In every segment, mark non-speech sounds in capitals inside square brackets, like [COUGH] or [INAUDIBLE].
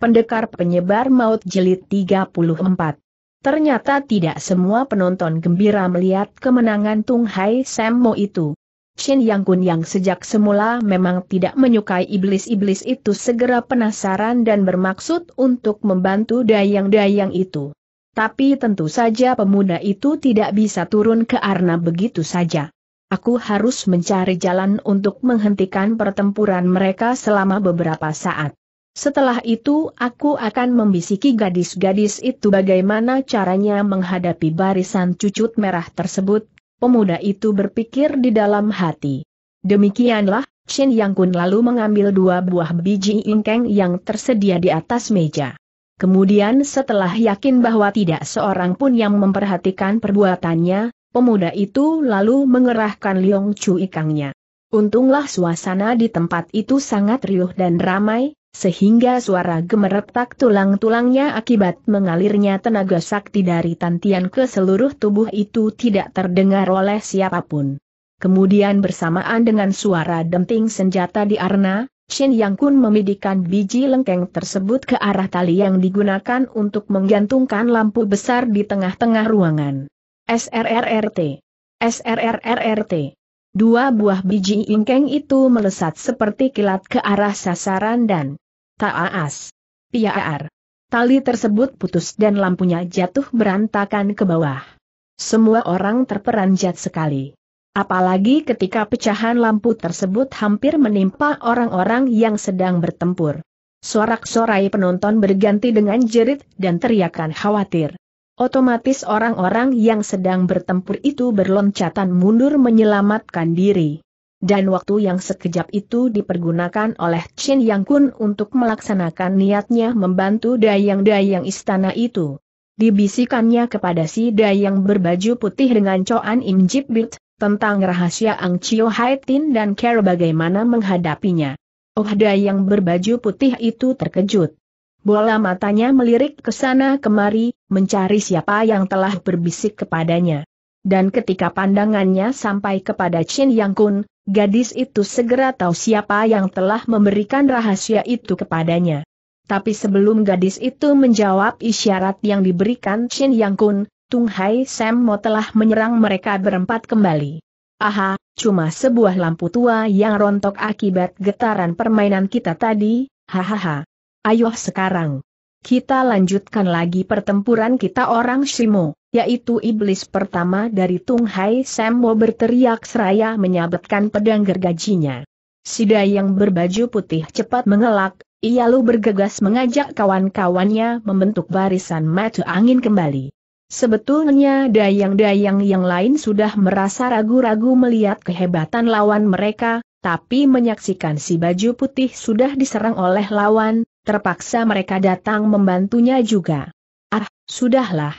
Pendekar Penyebar Maut Jelit 34. Ternyata tidak semua penonton gembira melihat kemenangan Tung Hai Mo itu. Shin Yang Kun yang sejak semula memang tidak menyukai iblis-iblis itu segera penasaran dan bermaksud untuk membantu dayang-dayang itu. Tapi tentu saja pemuda itu tidak bisa turun ke arna begitu saja. Aku harus mencari jalan untuk menghentikan pertempuran mereka selama beberapa saat. Setelah itu aku akan membisiki gadis-gadis itu bagaimana caranya menghadapi barisan cucut merah tersebut, pemuda itu berpikir di dalam hati. Demikianlah, Shin Yang Kun lalu mengambil dua buah biji ingkeng yang tersedia di atas meja. Kemudian setelah yakin bahwa tidak seorang pun yang memperhatikan perbuatannya, pemuda itu lalu mengerahkan Liong Chu Ikangnya. Untunglah suasana di tempat itu sangat riuh dan ramai, sehingga suara gemeretak tulang-tulangnya akibat mengalirnya tenaga sakti dari tantian ke seluruh tubuh itu tidak terdengar oleh siapapun. Kemudian bersamaan dengan suara denting senjata di arna, Shin Yang Kun memidikan biji lengkeng tersebut ke arah tali yang digunakan untuk menggantungkan lampu besar di tengah-tengah ruangan. SRRRT. SRRRRT. Dua buah biji lengkeng itu melesat seperti kilat ke arah sasaran dan Taas. Piaar. Tali tersebut putus dan lampunya jatuh berantakan ke bawah. Semua orang terperanjat sekali. Apalagi ketika pecahan lampu tersebut hampir menimpa orang-orang yang sedang bertempur. Sorak-sorai penonton berganti dengan jerit dan teriakan khawatir. Otomatis orang-orang yang sedang bertempur itu berloncatan mundur menyelamatkan diri dan waktu yang sekejap itu dipergunakan oleh Chin Yang Kun untuk melaksanakan niatnya membantu dayang-dayang istana itu. Dibisikannya kepada si dayang berbaju putih dengan coan Im Jip tentang rahasia Ang Chio Hai Tin dan cara bagaimana menghadapinya. Oh dayang berbaju putih itu terkejut. Bola matanya melirik ke sana kemari, mencari siapa yang telah berbisik kepadanya. Dan ketika pandangannya sampai kepada Chin Yang Kun, Gadis itu segera tahu siapa yang telah memberikan rahasia itu kepadanya. Tapi sebelum gadis itu menjawab isyarat yang diberikan Chin Yang Kun, Tung Hai Sam Mo telah menyerang mereka berempat kembali. Aha, cuma sebuah lampu tua yang rontok akibat getaran permainan kita tadi, hahaha. Ayo sekarang. Kita lanjutkan lagi pertempuran kita orang Shimo yaitu iblis pertama dari Tung Hai Sambo berteriak seraya menyabetkan pedang gergajinya. Sida yang berbaju putih cepat mengelak, ia lalu bergegas mengajak kawan-kawannya membentuk barisan mata angin kembali. Sebetulnya dayang-dayang yang lain sudah merasa ragu-ragu melihat kehebatan lawan mereka, tapi menyaksikan si baju putih sudah diserang oleh lawan, terpaksa mereka datang membantunya juga. Ah, sudahlah,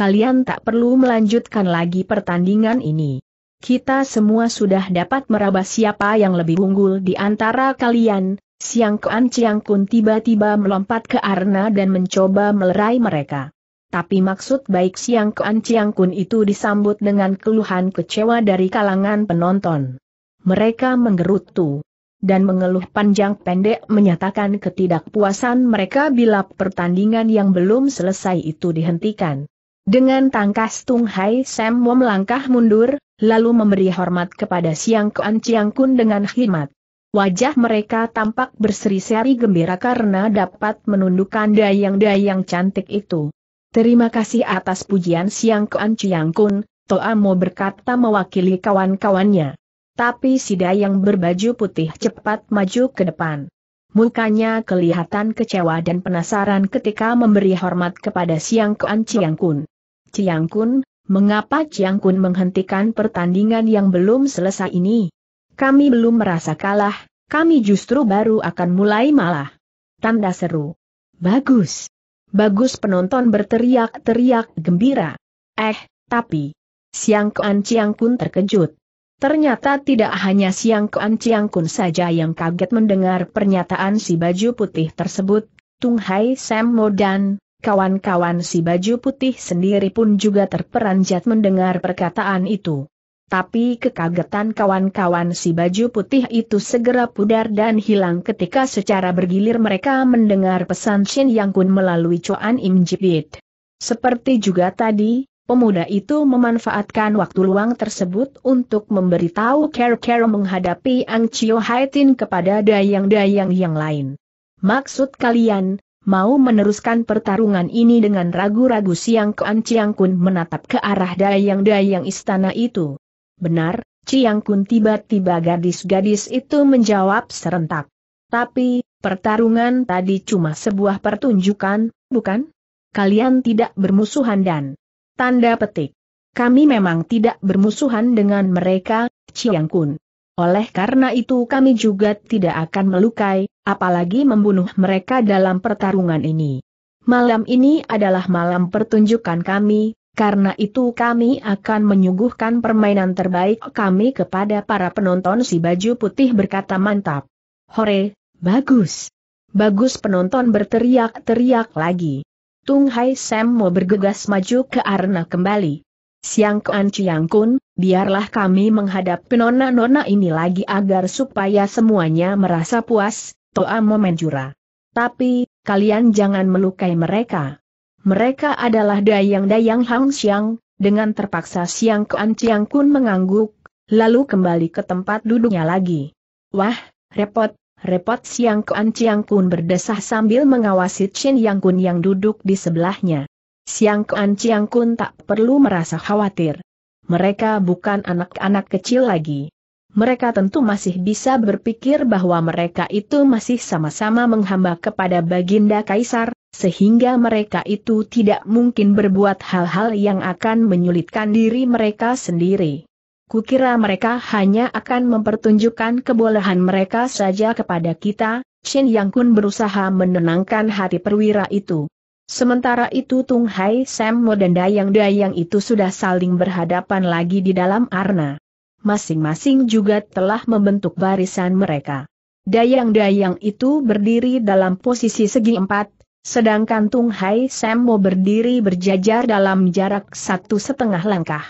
kalian tak perlu melanjutkan lagi pertandingan ini. Kita semua sudah dapat meraba siapa yang lebih unggul di antara kalian, Siang Kuan Ciang Kun tiba-tiba melompat ke Arna dan mencoba melerai mereka. Tapi maksud baik Siang Kuan Ciang Kun itu disambut dengan keluhan kecewa dari kalangan penonton. Mereka menggerutu dan mengeluh panjang pendek menyatakan ketidakpuasan mereka bila pertandingan yang belum selesai itu dihentikan. Dengan tangkas Tung Hai Sam Mo melangkah mundur, lalu memberi hormat kepada Siang Kuan Chiang Kun dengan khidmat. Wajah mereka tampak berseri-seri gembira karena dapat menundukkan dayang-dayang cantik itu. Terima kasih atas pujian Siang Kuan Chiang Kun, Toa mau berkata mewakili kawan-kawannya. Tapi si dayang berbaju putih cepat maju ke depan. Mukanya kelihatan kecewa dan penasaran ketika memberi hormat kepada Siang Kuan Chiang Kun. Chiang Kun, mengapa Chiang Kun menghentikan pertandingan yang belum selesai ini? Kami belum merasa kalah, kami justru baru akan mulai malah. Tanda seru. Bagus. Bagus penonton berteriak-teriak gembira. Eh, tapi... Siang Kuan Chiang Kun terkejut. Ternyata tidak hanya Siang Kuan Chiang Kun saja yang kaget mendengar pernyataan si baju putih tersebut, Tung Hai Sam Mo dan kawan-kawan si baju putih sendiri pun juga terperanjat mendengar perkataan itu. Tapi kekagetan kawan-kawan si baju putih itu segera pudar dan hilang ketika secara bergilir mereka mendengar pesan Shin Yang Kun melalui Chuan Im Jibit. Seperti juga tadi, Pemuda itu memanfaatkan waktu luang tersebut untuk memberitahu care-care menghadapi Ang Chio Haitin kepada dayang-dayang yang lain. Maksud kalian, mau meneruskan pertarungan ini dengan ragu-ragu Siang ke Chiang Kun menatap ke arah dayang-dayang istana itu. Benar, Chiang Kun tiba-tiba gadis-gadis itu menjawab serentak. Tapi, pertarungan tadi cuma sebuah pertunjukan, bukan? Kalian tidak bermusuhan dan Tanda petik. Kami memang tidak bermusuhan dengan mereka, Chiang Kun. Oleh karena itu kami juga tidak akan melukai, apalagi membunuh mereka dalam pertarungan ini. Malam ini adalah malam pertunjukan kami, karena itu kami akan menyuguhkan permainan terbaik kami kepada para penonton si baju putih berkata mantap. Hore, bagus. Bagus penonton berteriak-teriak lagi. Tung Hai Sam mau bergegas maju ke arena kembali. Siang Kuan Chiang Kun, biarlah kami menghadap penona-nona ini lagi agar supaya semuanya merasa puas, Toa menjura. Tapi, kalian jangan melukai mereka. Mereka adalah dayang-dayang Hang Xiang, dengan terpaksa Siang Kuan Chiang Kun mengangguk, lalu kembali ke tempat duduknya lagi. Wah, repot, Repot Siang Kuan Chiang Kun berdesah sambil mengawasi Chin Yang Kun yang duduk di sebelahnya. Siang Kuan Chiang Kun tak perlu merasa khawatir. Mereka bukan anak-anak kecil lagi. Mereka tentu masih bisa berpikir bahwa mereka itu masih sama-sama menghamba kepada Baginda Kaisar, sehingga mereka itu tidak mungkin berbuat hal-hal yang akan menyulitkan diri mereka sendiri. Kukira mereka hanya akan mempertunjukkan kebolehan mereka saja kepada kita, Shen Yang Kun berusaha menenangkan hati perwira itu. Sementara itu Tung Hai Sammo dan Dayang Dayang itu sudah saling berhadapan lagi di dalam arna. Masing-masing juga telah membentuk barisan mereka. Dayang-dayang itu berdiri dalam posisi segi empat, sedangkan Tung Hai Sammo berdiri berjajar dalam jarak satu setengah langkah.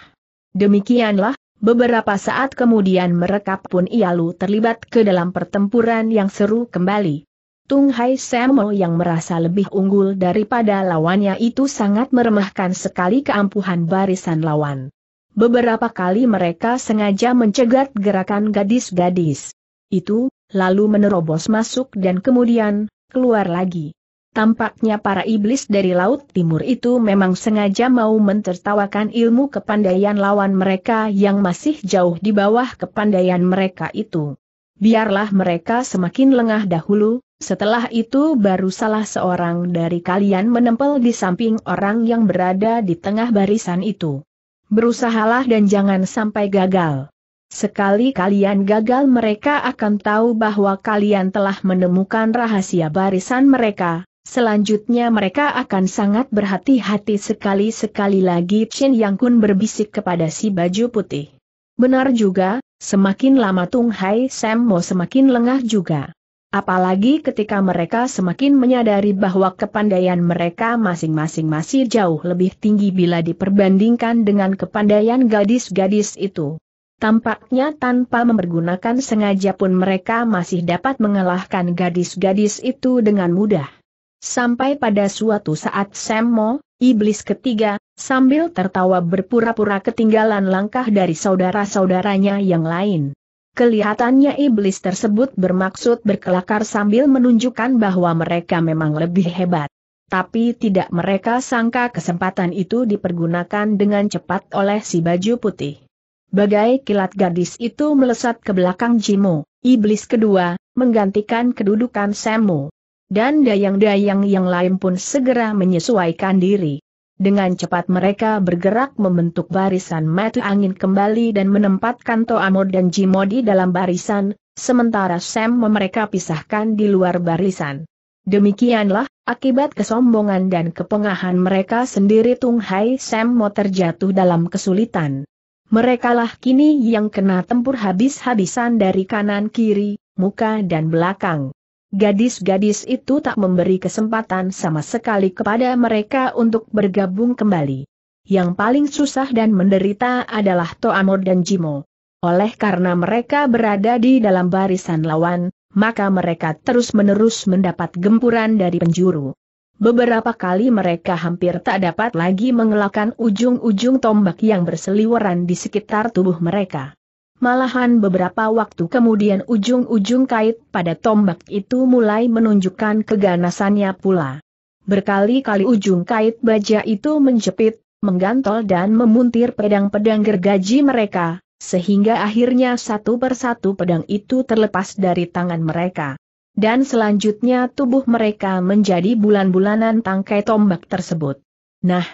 Demikianlah Beberapa saat kemudian mereka pun Ialu terlibat ke dalam pertempuran yang seru kembali. Tung Hai Semo yang merasa lebih unggul daripada lawannya itu sangat meremehkan sekali keampuhan barisan lawan. Beberapa kali mereka sengaja mencegat gerakan gadis-gadis itu, lalu menerobos masuk dan kemudian keluar lagi. Tampaknya para iblis dari Laut Timur itu memang sengaja mau mentertawakan ilmu kepandaian lawan mereka yang masih jauh di bawah kepandaian mereka itu. Biarlah mereka semakin lengah dahulu, setelah itu baru salah seorang dari kalian menempel di samping orang yang berada di tengah barisan itu. Berusahalah dan jangan sampai gagal. Sekali kalian gagal mereka akan tahu bahwa kalian telah menemukan rahasia barisan mereka, Selanjutnya mereka akan sangat berhati-hati sekali-sekali lagi Chen Yang Kun berbisik kepada si baju putih. Benar juga, semakin lama Tung Hai Sam Mo semakin lengah juga. Apalagi ketika mereka semakin menyadari bahwa kepandaian mereka masing-masing masih jauh lebih tinggi bila diperbandingkan dengan kepandaian gadis-gadis itu. Tampaknya tanpa mempergunakan sengaja pun mereka masih dapat mengalahkan gadis-gadis itu dengan mudah. Sampai pada suatu saat Semmo, iblis ketiga, sambil tertawa berpura-pura ketinggalan langkah dari saudara-saudaranya yang lain. Kelihatannya iblis tersebut bermaksud berkelakar sambil menunjukkan bahwa mereka memang lebih hebat. Tapi tidak mereka sangka kesempatan itu dipergunakan dengan cepat oleh si baju putih. Bagai kilat gadis itu melesat ke belakang Jimo, iblis kedua, menggantikan kedudukan Semu dan dayang-dayang yang lain pun segera menyesuaikan diri. Dengan cepat mereka bergerak membentuk barisan mata angin kembali dan menempatkan Toamod dan Jimo dalam barisan, sementara Sam mereka pisahkan di luar barisan. Demikianlah, akibat kesombongan dan kepengahan mereka sendiri Tung Hai Sam Mo terjatuh dalam kesulitan. Merekalah kini yang kena tempur habis-habisan dari kanan kiri, muka dan belakang. Gadis-gadis itu tak memberi kesempatan sama sekali kepada mereka untuk bergabung kembali. Yang paling susah dan menderita adalah Toamor dan Jimo. Oleh karena mereka berada di dalam barisan lawan, maka mereka terus-menerus mendapat gempuran dari penjuru. Beberapa kali mereka hampir tak dapat lagi mengelakkan ujung-ujung tombak yang berseliweran di sekitar tubuh mereka. Malahan beberapa waktu kemudian ujung-ujung kait pada tombak itu mulai menunjukkan keganasannya pula. Berkali-kali ujung kait baja itu menjepit, menggantol dan memuntir pedang-pedang gergaji mereka, sehingga akhirnya satu persatu pedang itu terlepas dari tangan mereka. Dan selanjutnya tubuh mereka menjadi bulan-bulanan tangkai tombak tersebut. Nah,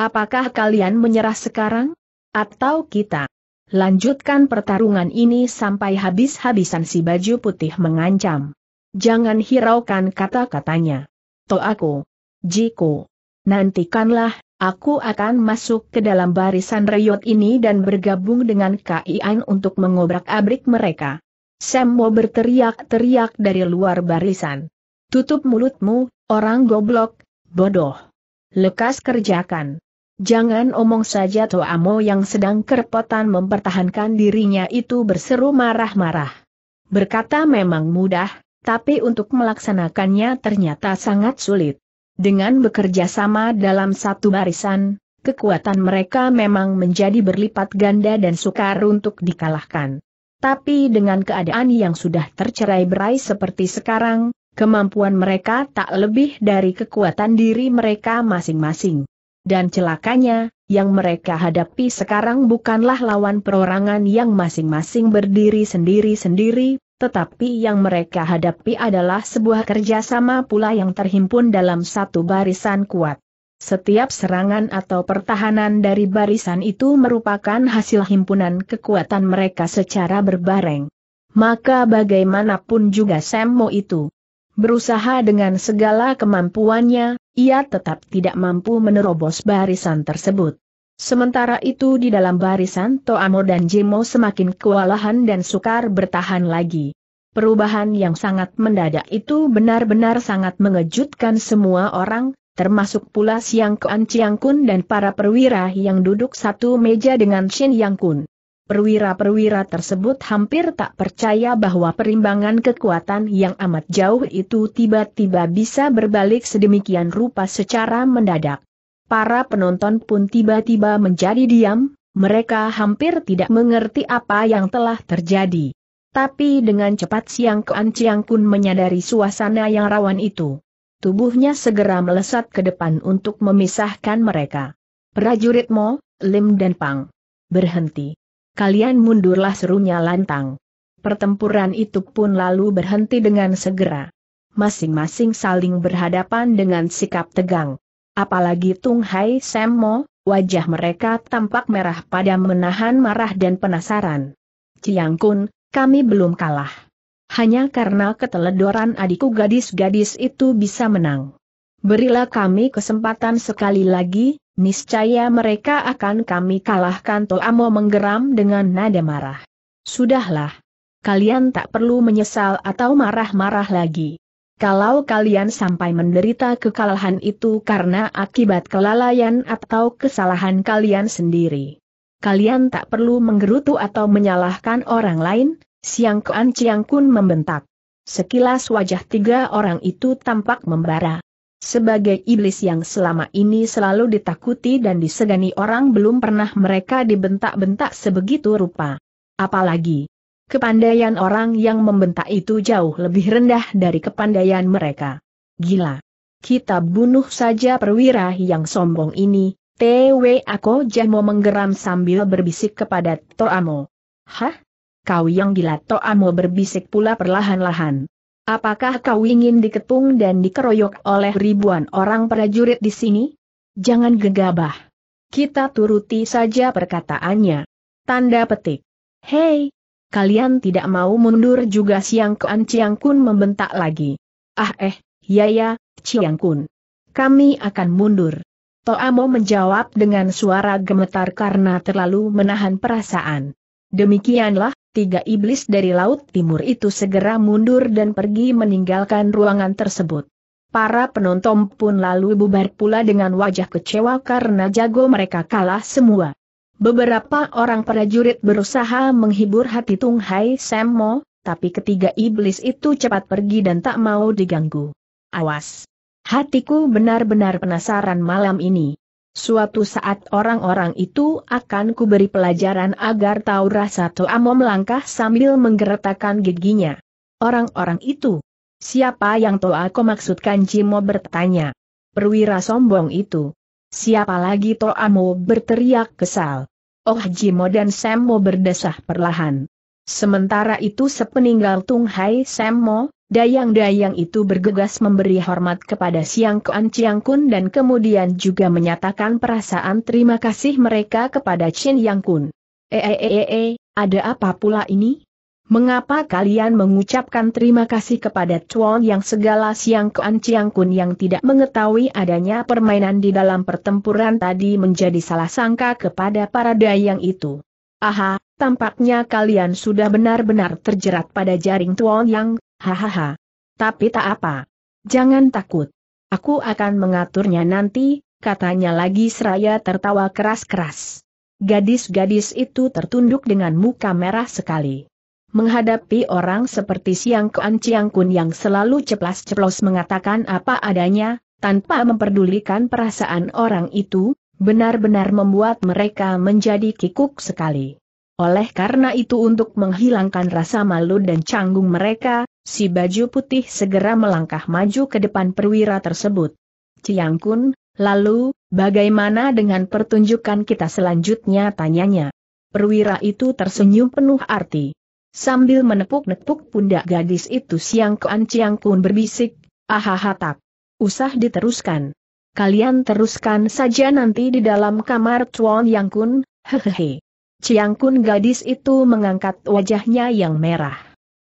apakah kalian menyerah sekarang? Atau kita? Lanjutkan pertarungan ini sampai habis-habisan si baju putih mengancam. Jangan hiraukan kata-katanya. To aku. Jiko. Nantikanlah, aku akan masuk ke dalam barisan reyot ini dan bergabung dengan KIAN untuk mengobrak-abrik mereka. mau berteriak-teriak dari luar barisan. Tutup mulutmu, orang goblok, bodoh. Lekas kerjakan. Jangan omong saja Toamo yang sedang kerepotan mempertahankan dirinya itu berseru marah-marah. Berkata memang mudah, tapi untuk melaksanakannya ternyata sangat sulit. Dengan bekerja sama dalam satu barisan, kekuatan mereka memang menjadi berlipat ganda dan sukar untuk dikalahkan. Tapi dengan keadaan yang sudah tercerai berai seperti sekarang, kemampuan mereka tak lebih dari kekuatan diri mereka masing-masing dan celakanya, yang mereka hadapi sekarang bukanlah lawan perorangan yang masing-masing berdiri sendiri-sendiri, tetapi yang mereka hadapi adalah sebuah kerjasama pula yang terhimpun dalam satu barisan kuat. Setiap serangan atau pertahanan dari barisan itu merupakan hasil himpunan kekuatan mereka secara berbareng. Maka bagaimanapun juga Semmo itu berusaha dengan segala kemampuannya, ia tetap tidak mampu menerobos barisan tersebut. Sementara itu di dalam barisan Toamo dan Jemo semakin kewalahan dan sukar bertahan lagi. Perubahan yang sangat mendadak itu benar-benar sangat mengejutkan semua orang, termasuk pula Siang Kuan Chiang Kun dan para perwira yang duduk satu meja dengan Shin Yang Kun. Perwira-perwira tersebut hampir tak percaya bahwa perimbangan kekuatan yang amat jauh itu tiba-tiba bisa berbalik sedemikian rupa secara mendadak. Para penonton pun tiba-tiba menjadi diam, mereka hampir tidak mengerti apa yang telah terjadi. Tapi dengan cepat Siang Kuan Chiang Kun menyadari suasana yang rawan itu. Tubuhnya segera melesat ke depan untuk memisahkan mereka. Prajurit Mo, Lim dan Pang. Berhenti kalian mundurlah serunya lantang. Pertempuran itu pun lalu berhenti dengan segera. Masing-masing saling berhadapan dengan sikap tegang. Apalagi Tung Hai Semmo, wajah mereka tampak merah pada menahan marah dan penasaran. Ciang Kun, kami belum kalah. Hanya karena keteledoran adikku gadis-gadis itu bisa menang. Berilah kami kesempatan sekali lagi, niscaya mereka akan kami kalahkan Toamo menggeram dengan nada marah. Sudahlah. Kalian tak perlu menyesal atau marah-marah lagi. Kalau kalian sampai menderita kekalahan itu karena akibat kelalaian atau kesalahan kalian sendiri. Kalian tak perlu menggerutu atau menyalahkan orang lain, Siang Kuan Ciang Kun membentak. Sekilas wajah tiga orang itu tampak membara. Sebagai iblis yang selama ini selalu ditakuti dan disegani orang belum pernah mereka dibentak-bentak sebegitu rupa. Apalagi, kepandaian orang yang membentak itu jauh lebih rendah dari kepandaian mereka. Gila! Kita bunuh saja perwira yang sombong ini, TW Ako Jamo menggeram sambil berbisik kepada Toamo. Hah? Kau yang gila Toamo berbisik pula perlahan-lahan. Apakah kau ingin diketung dan dikeroyok oleh ribuan orang prajurit di sini? Jangan gegabah. Kita turuti saja perkataannya. Tanda petik. Hei, kalian tidak mau mundur juga Siang kean Ciang Kun membentak lagi. Ah eh, ya ya, Ciang Kun. Kami akan mundur. Toamo menjawab dengan suara gemetar karena terlalu menahan perasaan. Demikianlah, tiga iblis dari Laut Timur itu segera mundur dan pergi meninggalkan ruangan tersebut. Para penonton pun lalu bubar pula dengan wajah kecewa karena jago mereka kalah semua. Beberapa orang prajurit berusaha menghibur hati Tung Hai Sammo, tapi ketiga iblis itu cepat pergi dan tak mau diganggu. Awas! Hatiku benar-benar penasaran malam ini. Suatu saat orang-orang itu akan kuberi pelajaran agar tahu rasa Toamo melangkah sambil menggeretakkan giginya. Orang-orang itu. Siapa yang aku maksudkan Jimo bertanya. Perwira sombong itu. Siapa lagi Toamo berteriak kesal. Oh Jimo dan Semmo berdesah perlahan. Sementara itu sepeninggal Tung Hai Semmo, Dayang-dayang itu bergegas memberi hormat kepada Siang Kuan Chiang Kun dan kemudian juga menyatakan perasaan terima kasih mereka kepada Chin Yang Kun. Eeeee, eh, eh, eh, ada apa pula ini? Mengapa kalian mengucapkan terima kasih kepada Chuan yang segala Siang Kuan Chiang Kun yang tidak mengetahui adanya permainan di dalam pertempuran tadi menjadi salah sangka kepada para dayang itu? Aha, tampaknya kalian sudah benar-benar terjerat pada jaring Tuan Yang, Hahaha. Tapi tak apa. Jangan takut. Aku akan mengaturnya nanti, katanya lagi seraya tertawa keras-keras. Gadis-gadis itu tertunduk dengan muka merah sekali. Menghadapi orang seperti Siang Kuan Ciang Kun yang selalu ceplas-ceplos mengatakan apa adanya, tanpa memperdulikan perasaan orang itu, benar-benar membuat mereka menjadi kikuk sekali. Oleh karena itu untuk menghilangkan rasa malu dan canggung mereka, si baju putih segera melangkah maju ke depan perwira tersebut. Ciang Kun, lalu, bagaimana dengan pertunjukan kita selanjutnya tanyanya. Perwira itu tersenyum penuh arti. Sambil menepuk-nepuk pundak gadis itu Siang kean Ciang Kun berbisik, ahaha tak. Usah diteruskan. Kalian teruskan saja nanti di dalam kamar Tuan Yang Kun, [LAUGHS] hehehe. Ciang Kun gadis itu mengangkat wajahnya yang merah.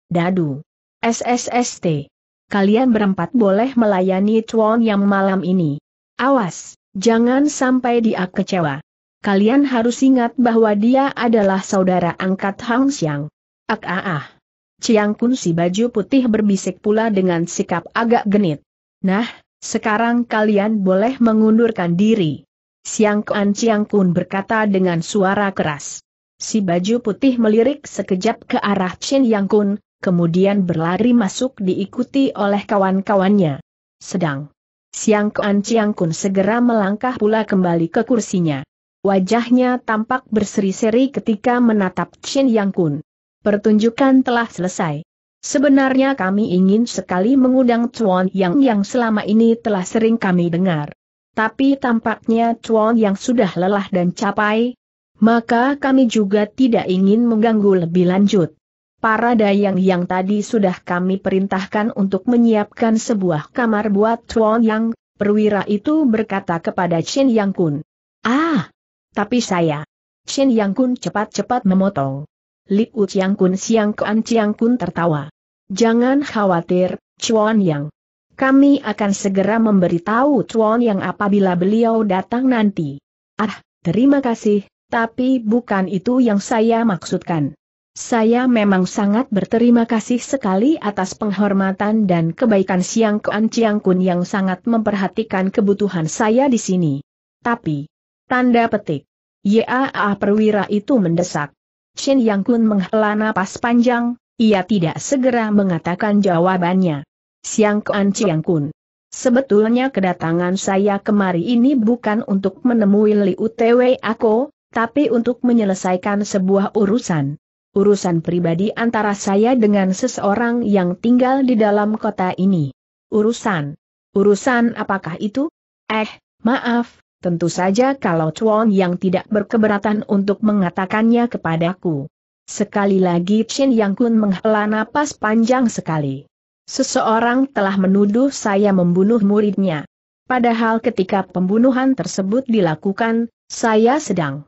Dadu. SSST. Kalian berempat boleh melayani Chuan yang malam ini. Awas, jangan sampai dia kecewa. Kalian harus ingat bahwa dia adalah saudara angkat Hang Xiang. Ak ah ah. Ciang Kun si baju putih berbisik pula dengan sikap agak genit. Nah, sekarang kalian boleh mengundurkan diri. Siang Kuan Ciang Kun berkata dengan suara keras. Si baju putih melirik sekejap ke arah Chen Yang Kun, kemudian berlari masuk diikuti oleh kawan-kawannya. Sedang Siang Kuan Chiang Kun segera melangkah pula kembali ke kursinya. Wajahnya tampak berseri-seri ketika menatap Chen Yang Kun. Pertunjukan telah selesai. Sebenarnya kami ingin sekali mengundang Chuan Yang yang selama ini telah sering kami dengar. Tapi tampaknya Chuan Yang sudah lelah dan capai, maka kami juga tidak ingin mengganggu lebih lanjut. Para dayang yang tadi sudah kami perintahkan untuk menyiapkan sebuah kamar buat Chuan Yang, perwira itu berkata kepada Chen Yang Kun. Ah, tapi saya. Chen Yang Kun cepat-cepat memotong. Liu Chiang Kun Siang Kuan Chiang Kun tertawa. Jangan khawatir, Chuan Yang. Kami akan segera memberitahu Chuan Yang apabila beliau datang nanti. Ah, terima kasih, tapi bukan itu yang saya maksudkan. Saya memang sangat berterima kasih sekali atas penghormatan dan kebaikan Siang Kuan Chiang Kun yang sangat memperhatikan kebutuhan saya di sini. Tapi, tanda petik, YAA perwira itu mendesak. Shin Yang Kun menghela napas panjang, ia tidak segera mengatakan jawabannya. Siang Kuan Chiang Kun. Sebetulnya kedatangan saya kemari ini bukan untuk menemui Liu Twe Ako, tapi untuk menyelesaikan sebuah urusan. Urusan pribadi antara saya dengan seseorang yang tinggal di dalam kota ini. Urusan. Urusan apakah itu? Eh, maaf, tentu saja kalau Chuan yang tidak berkeberatan untuk mengatakannya kepadaku. Sekali lagi Chin Yang Kun menghela napas panjang sekali. Seseorang telah menuduh saya membunuh muridnya. Padahal ketika pembunuhan tersebut dilakukan, saya sedang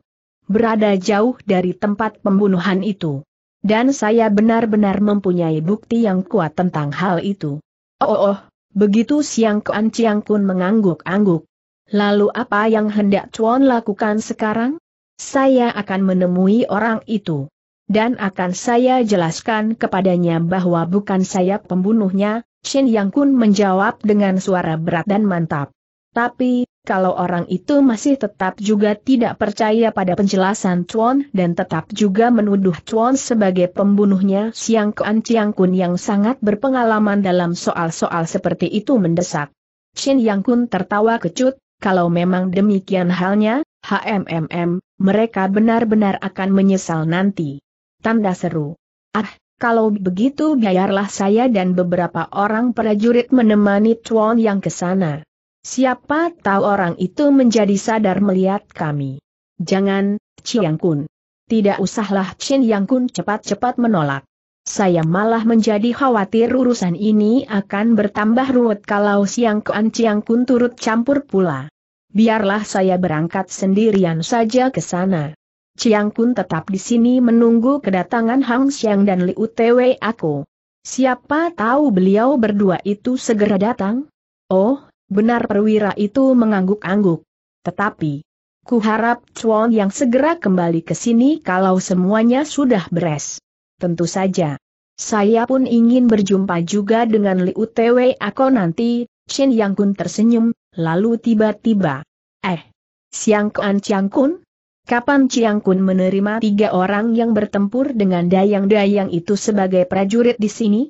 berada jauh dari tempat pembunuhan itu. Dan saya benar-benar mempunyai bukti yang kuat tentang hal itu. Oh, oh, oh begitu Siang Kuan Chiang Kun mengangguk-angguk. Lalu apa yang hendak Chuan lakukan sekarang? Saya akan menemui orang itu. Dan akan saya jelaskan kepadanya bahwa bukan saya pembunuhnya, Shin Yang Kun menjawab dengan suara berat dan mantap. Tapi, kalau orang itu masih tetap juga tidak percaya pada penjelasan Chuan dan tetap juga menuduh Chuan sebagai pembunuhnya Siang Kuan Chiang Kun yang sangat berpengalaman dalam soal-soal seperti itu mendesak. Shin Yang Kun tertawa kecut, kalau memang demikian halnya, HMMM, mereka benar-benar akan menyesal nanti. Tanda seru. Ah, kalau begitu biarlah saya dan beberapa orang prajurit menemani Chuan yang ke sana. Siapa tahu orang itu menjadi sadar melihat kami. Jangan, Chiang Kun. Tidak usahlah Chen Yang Kun cepat-cepat menolak. Saya malah menjadi khawatir urusan ini akan bertambah ruwet kalau Siang Kuan Chiang Kun turut campur pula. Biarlah saya berangkat sendirian saja ke sana. Chiang Kun tetap di sini menunggu kedatangan Hang Xiang dan Liu Tewei aku. Siapa tahu beliau berdua itu segera datang? Oh, Benar perwira itu mengangguk-angguk. Tetapi, ku harap Chuan yang segera kembali ke sini kalau semuanya sudah beres. Tentu saja. Saya pun ingin berjumpa juga dengan Liu Tewe aku nanti, Chen Yang Kun tersenyum, lalu tiba-tiba. Eh, Siang Kuan Chiang Kun? Kapan Chiang Kun menerima tiga orang yang bertempur dengan Dayang-Dayang itu sebagai prajurit di sini?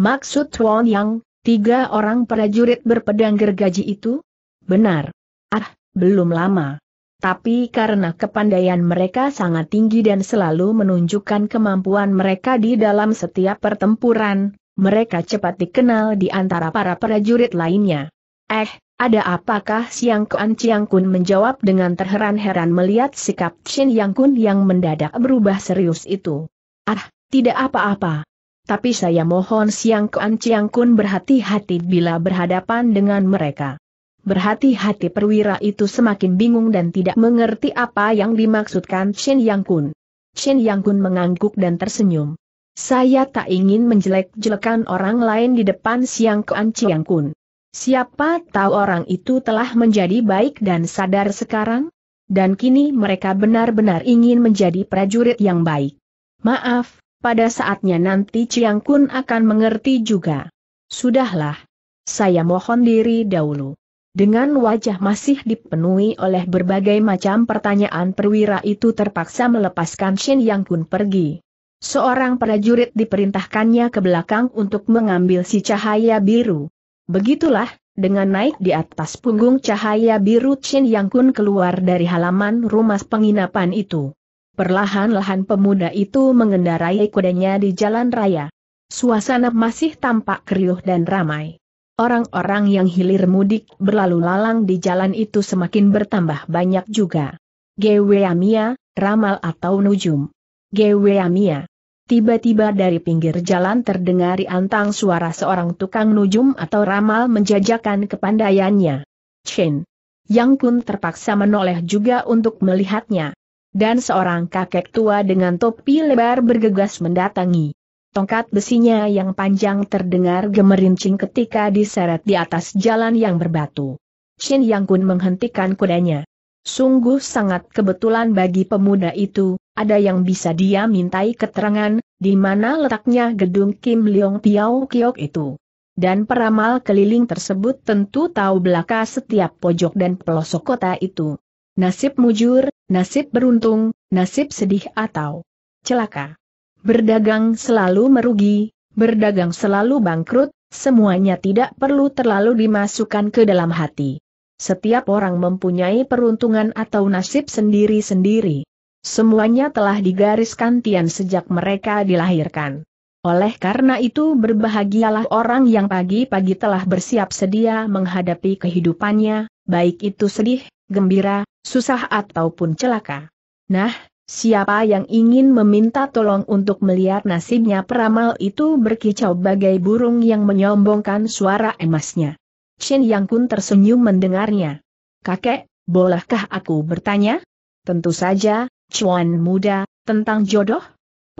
Maksud Chuan Yang, Tiga orang prajurit berpedang gergaji itu? Benar. Ah, belum lama. Tapi karena kepandaian mereka sangat tinggi dan selalu menunjukkan kemampuan mereka di dalam setiap pertempuran, mereka cepat dikenal di antara para prajurit lainnya. Eh, ada apakah Siang Kuan Chiang Kun menjawab dengan terheran-heran melihat sikap Chin Yang Kun yang mendadak berubah serius itu? Ah, tidak apa-apa, tapi saya mohon Siang Kuan Chiang Kun berhati-hati bila berhadapan dengan mereka. Berhati-hati perwira itu semakin bingung dan tidak mengerti apa yang dimaksudkan Shin Yang Kun. Shin Yang Kun mengangguk dan tersenyum. Saya tak ingin menjelek-jelekan orang lain di depan Siang Kuan Chiang Kun. Siapa tahu orang itu telah menjadi baik dan sadar sekarang? Dan kini mereka benar-benar ingin menjadi prajurit yang baik. Maaf, pada saatnya nanti Chiang Kun akan mengerti juga. Sudahlah. Saya mohon diri dahulu. Dengan wajah masih dipenuhi oleh berbagai macam pertanyaan perwira itu terpaksa melepaskan Shin Yang Kun pergi. Seorang prajurit diperintahkannya ke belakang untuk mengambil si cahaya biru. Begitulah, dengan naik di atas punggung cahaya biru Shin Yang Kun keluar dari halaman rumah penginapan itu. Perlahan-lahan pemuda itu mengendarai kudanya di jalan raya. Suasana masih tampak keriuh dan ramai. Orang-orang yang hilir mudik berlalu lalang di jalan itu semakin bertambah banyak juga. Geweamia, ramal atau nujum. Geweamia. Tiba-tiba dari pinggir jalan terdengari antang suara seorang tukang nujum atau ramal menjajakan kepandaiannya. Chen. Yang pun terpaksa menoleh juga untuk melihatnya dan seorang kakek tua dengan topi lebar bergegas mendatangi. Tongkat besinya yang panjang terdengar gemerincing ketika diseret di atas jalan yang berbatu. Shin Yang Kun menghentikan kudanya. Sungguh sangat kebetulan bagi pemuda itu, ada yang bisa dia mintai keterangan, di mana letaknya gedung Kim Leong Piao Kiok itu. Dan peramal keliling tersebut tentu tahu belaka setiap pojok dan pelosok kota itu nasib mujur, nasib beruntung, nasib sedih atau celaka. Berdagang selalu merugi, berdagang selalu bangkrut, semuanya tidak perlu terlalu dimasukkan ke dalam hati. Setiap orang mempunyai peruntungan atau nasib sendiri-sendiri. Semuanya telah digariskan Tian sejak mereka dilahirkan. Oleh karena itu berbahagialah orang yang pagi-pagi telah bersiap sedia menghadapi kehidupannya, baik itu sedih, gembira, susah ataupun celaka. Nah, siapa yang ingin meminta tolong untuk melihat nasibnya peramal itu berkicau bagai burung yang menyombongkan suara emasnya. Chen Yang Kun tersenyum mendengarnya. Kakek, bolehkah aku bertanya? Tentu saja, cuan muda, tentang jodoh?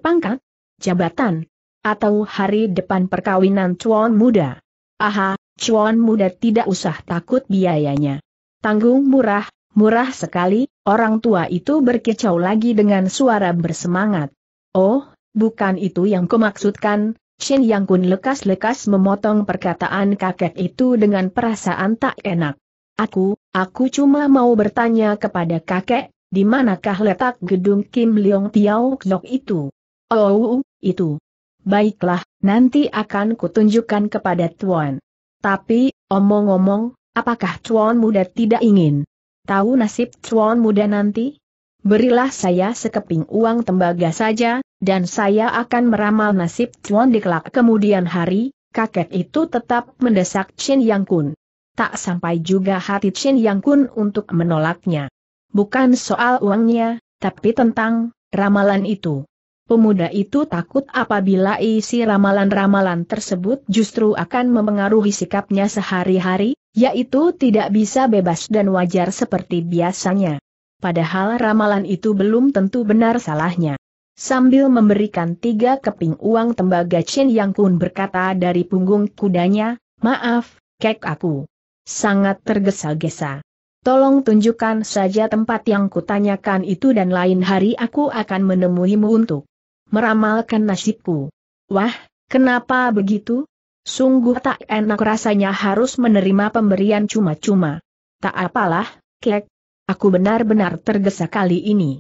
Pangkat? Jabatan? Atau hari depan perkawinan cuan muda? Aha, cuan muda tidak usah takut biayanya. Tanggung murah, Murah sekali, orang tua itu berkecau lagi dengan suara bersemangat. Oh, bukan itu yang kumaksudkan, Shen Yang Kun lekas-lekas memotong perkataan kakek itu dengan perasaan tak enak. Aku, aku cuma mau bertanya kepada kakek, di manakah letak gedung Kim Leong Tiao Kyok itu? Oh, itu. Baiklah, nanti akan kutunjukkan kepada Tuan. Tapi, omong-omong, apakah Tuan muda tidak ingin? tahu nasib cuan muda nanti? Berilah saya sekeping uang tembaga saja, dan saya akan meramal nasib cuan di kelak kemudian hari, kakek itu tetap mendesak Chin Yang Kun. Tak sampai juga hati Chin Yang Kun untuk menolaknya. Bukan soal uangnya, tapi tentang ramalan itu. Pemuda itu takut apabila isi ramalan-ramalan tersebut justru akan memengaruhi sikapnya sehari-hari, yaitu tidak bisa bebas dan wajar seperti biasanya. Padahal ramalan itu belum tentu benar salahnya. Sambil memberikan tiga keping uang tembaga Chen Yang Kun berkata dari punggung kudanya, maaf, kek aku. Sangat tergesa-gesa. Tolong tunjukkan saja tempat yang kutanyakan itu dan lain hari aku akan menemuimu untuk meramalkan nasibku. Wah, kenapa begitu? Sungguh tak enak rasanya harus menerima pemberian cuma-cuma. Tak apalah, Kek. Aku benar-benar tergesa kali ini.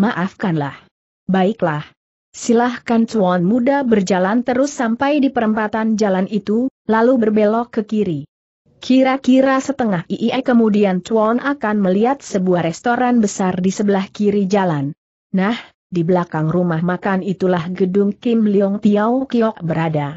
Maafkanlah. Baiklah. Silahkan cuan muda berjalan terus sampai di perempatan jalan itu, lalu berbelok ke kiri. Kira-kira setengah II kemudian cuan akan melihat sebuah restoran besar di sebelah kiri jalan. Nah, di belakang rumah makan itulah gedung Kim Leong Tiao Kiok berada.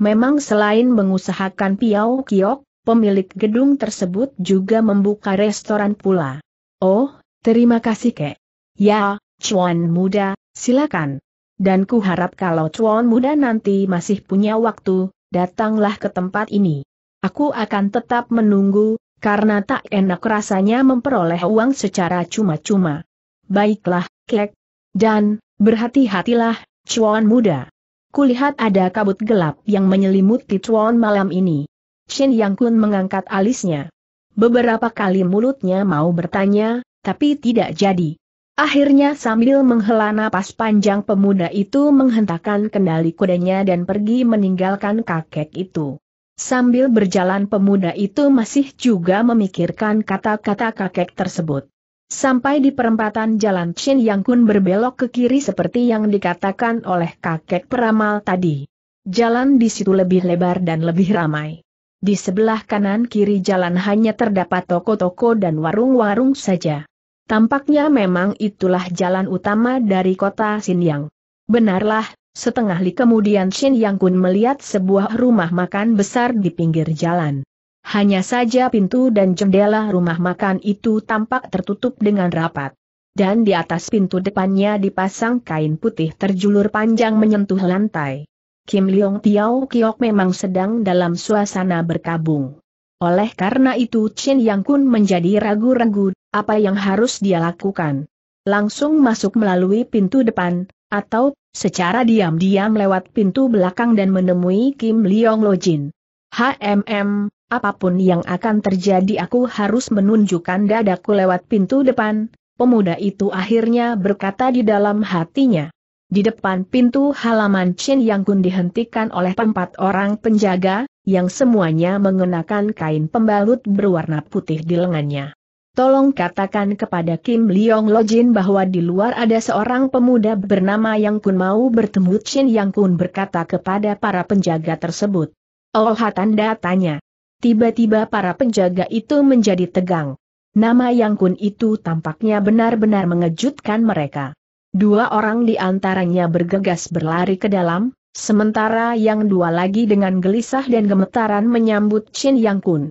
Memang selain mengusahakan Piau Kiok, pemilik gedung tersebut juga membuka restoran pula. Oh, terima kasih kek. Ya, cuan muda, silakan. Dan ku harap kalau cuan muda nanti masih punya waktu, datanglah ke tempat ini. Aku akan tetap menunggu, karena tak enak rasanya memperoleh uang secara cuma-cuma. Baiklah, kek. Dan, berhati-hatilah, cuan muda kulihat ada kabut gelap yang menyelimuti cuan malam ini. Shin Yang Kun mengangkat alisnya. Beberapa kali mulutnya mau bertanya, tapi tidak jadi. Akhirnya sambil menghela napas panjang pemuda itu menghentakkan kendali kudanya dan pergi meninggalkan kakek itu. Sambil berjalan pemuda itu masih juga memikirkan kata-kata kakek tersebut. Sampai di perempatan jalan Chin Yang Kun berbelok ke kiri seperti yang dikatakan oleh kakek peramal tadi. Jalan di situ lebih lebar dan lebih ramai. Di sebelah kanan kiri jalan hanya terdapat toko-toko dan warung-warung saja. Tampaknya memang itulah jalan utama dari kota Xin Yang. Benarlah, setengah li kemudian Shin Yang Kun melihat sebuah rumah makan besar di pinggir jalan. Hanya saja pintu dan jendela rumah makan itu tampak tertutup dengan rapat. Dan di atas pintu depannya dipasang kain putih terjulur panjang menyentuh lantai. Kim Leong Tiao Kiok memang sedang dalam suasana berkabung. Oleh karena itu Chen Yang Kun menjadi ragu-ragu, apa yang harus dia lakukan. Langsung masuk melalui pintu depan, atau, secara diam-diam lewat pintu belakang dan menemui Kim Leong Lojin. HMM, apapun yang akan terjadi aku harus menunjukkan dadaku lewat pintu depan, pemuda itu akhirnya berkata di dalam hatinya. Di depan pintu halaman Chin Yang Gun dihentikan oleh empat orang penjaga, yang semuanya mengenakan kain pembalut berwarna putih di lengannya. Tolong katakan kepada Kim Leong Lojin bahwa di luar ada seorang pemuda bernama Yang Kun mau bertemu Chin Yang Kun berkata kepada para penjaga tersebut. Oh tanda tanya. Tiba-tiba para penjaga itu menjadi tegang. Nama Yang Kun itu tampaknya benar-benar mengejutkan mereka. Dua orang di antaranya bergegas berlari ke dalam, sementara yang dua lagi dengan gelisah dan gemetaran menyambut Chin Yang Kun.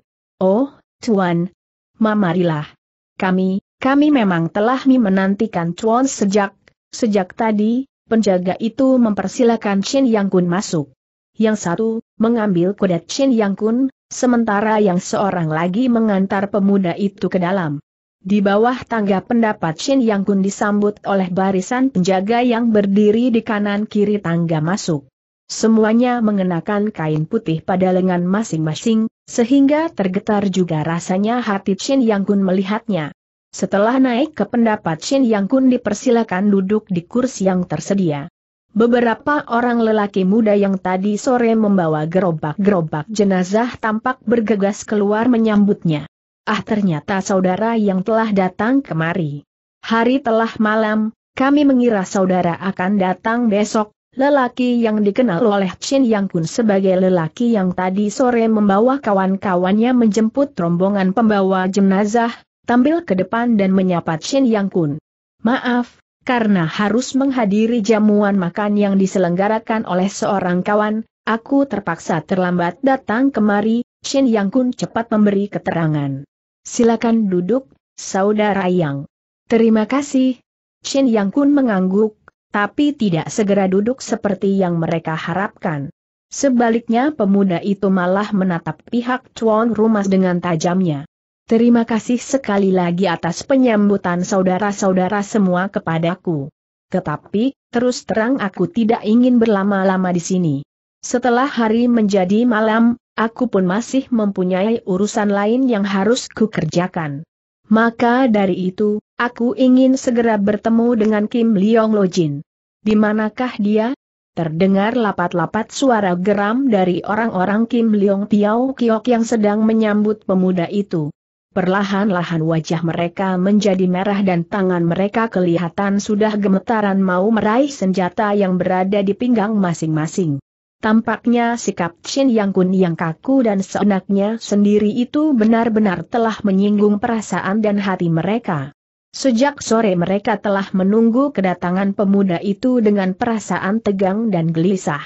Oh, Tuan, mamarilah. Kami, kami memang telah menantikan Tuan sejak, sejak tadi, penjaga itu mempersilakan Chin Yang Kun masuk yang satu mengambil kuda Chin Yang Kun, sementara yang seorang lagi mengantar pemuda itu ke dalam. Di bawah tangga pendapat Chin Yang Kun disambut oleh barisan penjaga yang berdiri di kanan kiri tangga masuk. Semuanya mengenakan kain putih pada lengan masing-masing, sehingga tergetar juga rasanya hati Chin Yang Kun melihatnya. Setelah naik ke pendapat Shin Yang Kun dipersilakan duduk di kursi yang tersedia. Beberapa orang lelaki muda yang tadi sore membawa gerobak-gerobak jenazah tampak bergegas keluar menyambutnya. Ah ternyata saudara yang telah datang kemari. Hari telah malam, kami mengira saudara akan datang besok, lelaki yang dikenal oleh Chin Yang Kun sebagai lelaki yang tadi sore membawa kawan-kawannya menjemput rombongan pembawa jenazah, tampil ke depan dan menyapa Chin Yang Kun. Maaf, karena harus menghadiri jamuan makan yang diselenggarakan oleh seorang kawan, aku terpaksa terlambat datang kemari, Shin Yang Kun cepat memberi keterangan. Silakan duduk, Saudara Yang. Terima kasih. Shin Yang Kun mengangguk, tapi tidak segera duduk seperti yang mereka harapkan. Sebaliknya pemuda itu malah menatap pihak tuan rumah dengan tajamnya. Terima kasih sekali lagi atas penyambutan saudara-saudara semua kepadaku. Tetapi, terus terang aku tidak ingin berlama-lama di sini. Setelah hari menjadi malam, aku pun masih mempunyai urusan lain yang harus kukerjakan. Maka dari itu, aku ingin segera bertemu dengan Kim Leong Lojin. Di manakah dia? Terdengar lapat-lapat suara geram dari orang-orang Kim Leong Tiao Kiok yang sedang menyambut pemuda itu. Perlahan-lahan wajah mereka menjadi merah dan tangan mereka kelihatan sudah gemetaran mau meraih senjata yang berada di pinggang masing-masing. Tampaknya sikap Chin Yang Kun yang kaku dan seenaknya sendiri itu benar-benar telah menyinggung perasaan dan hati mereka. Sejak sore mereka telah menunggu kedatangan pemuda itu dengan perasaan tegang dan gelisah.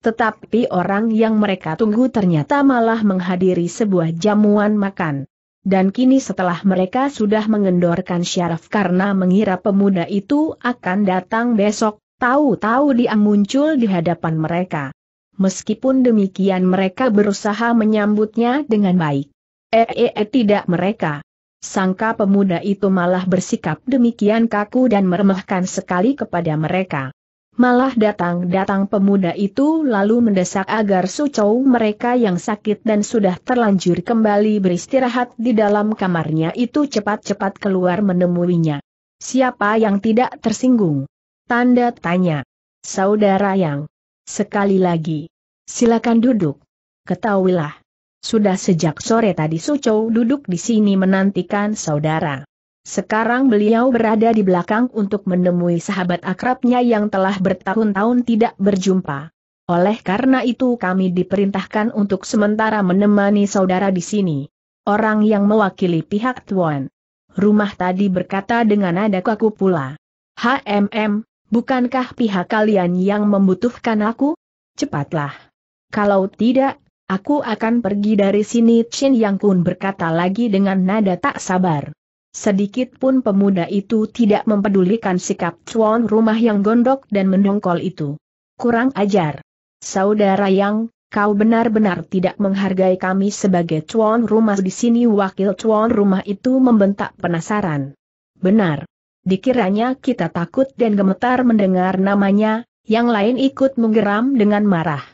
Tetapi orang yang mereka tunggu ternyata malah menghadiri sebuah jamuan makan. Dan kini setelah mereka sudah mengendorkan syaraf karena mengira pemuda itu akan datang besok, tahu-tahu dia muncul di hadapan mereka. Meskipun demikian mereka berusaha menyambutnya dengan baik. Eh -e -e, tidak mereka. Sangka pemuda itu malah bersikap demikian kaku dan meremehkan sekali kepada mereka. Malah datang-datang pemuda itu lalu mendesak agar sucou mereka yang sakit dan sudah terlanjur kembali beristirahat di dalam kamarnya itu cepat-cepat keluar menemuinya. Siapa yang tidak tersinggung? Tanda tanya. Saudara yang. Sekali lagi. Silakan duduk. Ketahuilah. Sudah sejak sore tadi Sucou duduk di sini menantikan saudara. Sekarang beliau berada di belakang untuk menemui sahabat akrabnya yang telah bertahun-tahun tidak berjumpa. Oleh karena itu kami diperintahkan untuk sementara menemani saudara di sini. Orang yang mewakili pihak Tuan. Rumah tadi berkata dengan nada kaku pula. HMM, bukankah pihak kalian yang membutuhkan aku? Cepatlah. Kalau tidak, aku akan pergi dari sini Chin Yang Kun berkata lagi dengan nada tak sabar. Sedikit pun pemuda itu tidak mempedulikan sikap tuan rumah yang gondok dan mendongkol itu. Kurang ajar. Saudara yang, kau benar-benar tidak menghargai kami sebagai tuan rumah di sini wakil tuan rumah itu membentak penasaran. Benar. Dikiranya kita takut dan gemetar mendengar namanya, yang lain ikut menggeram dengan marah.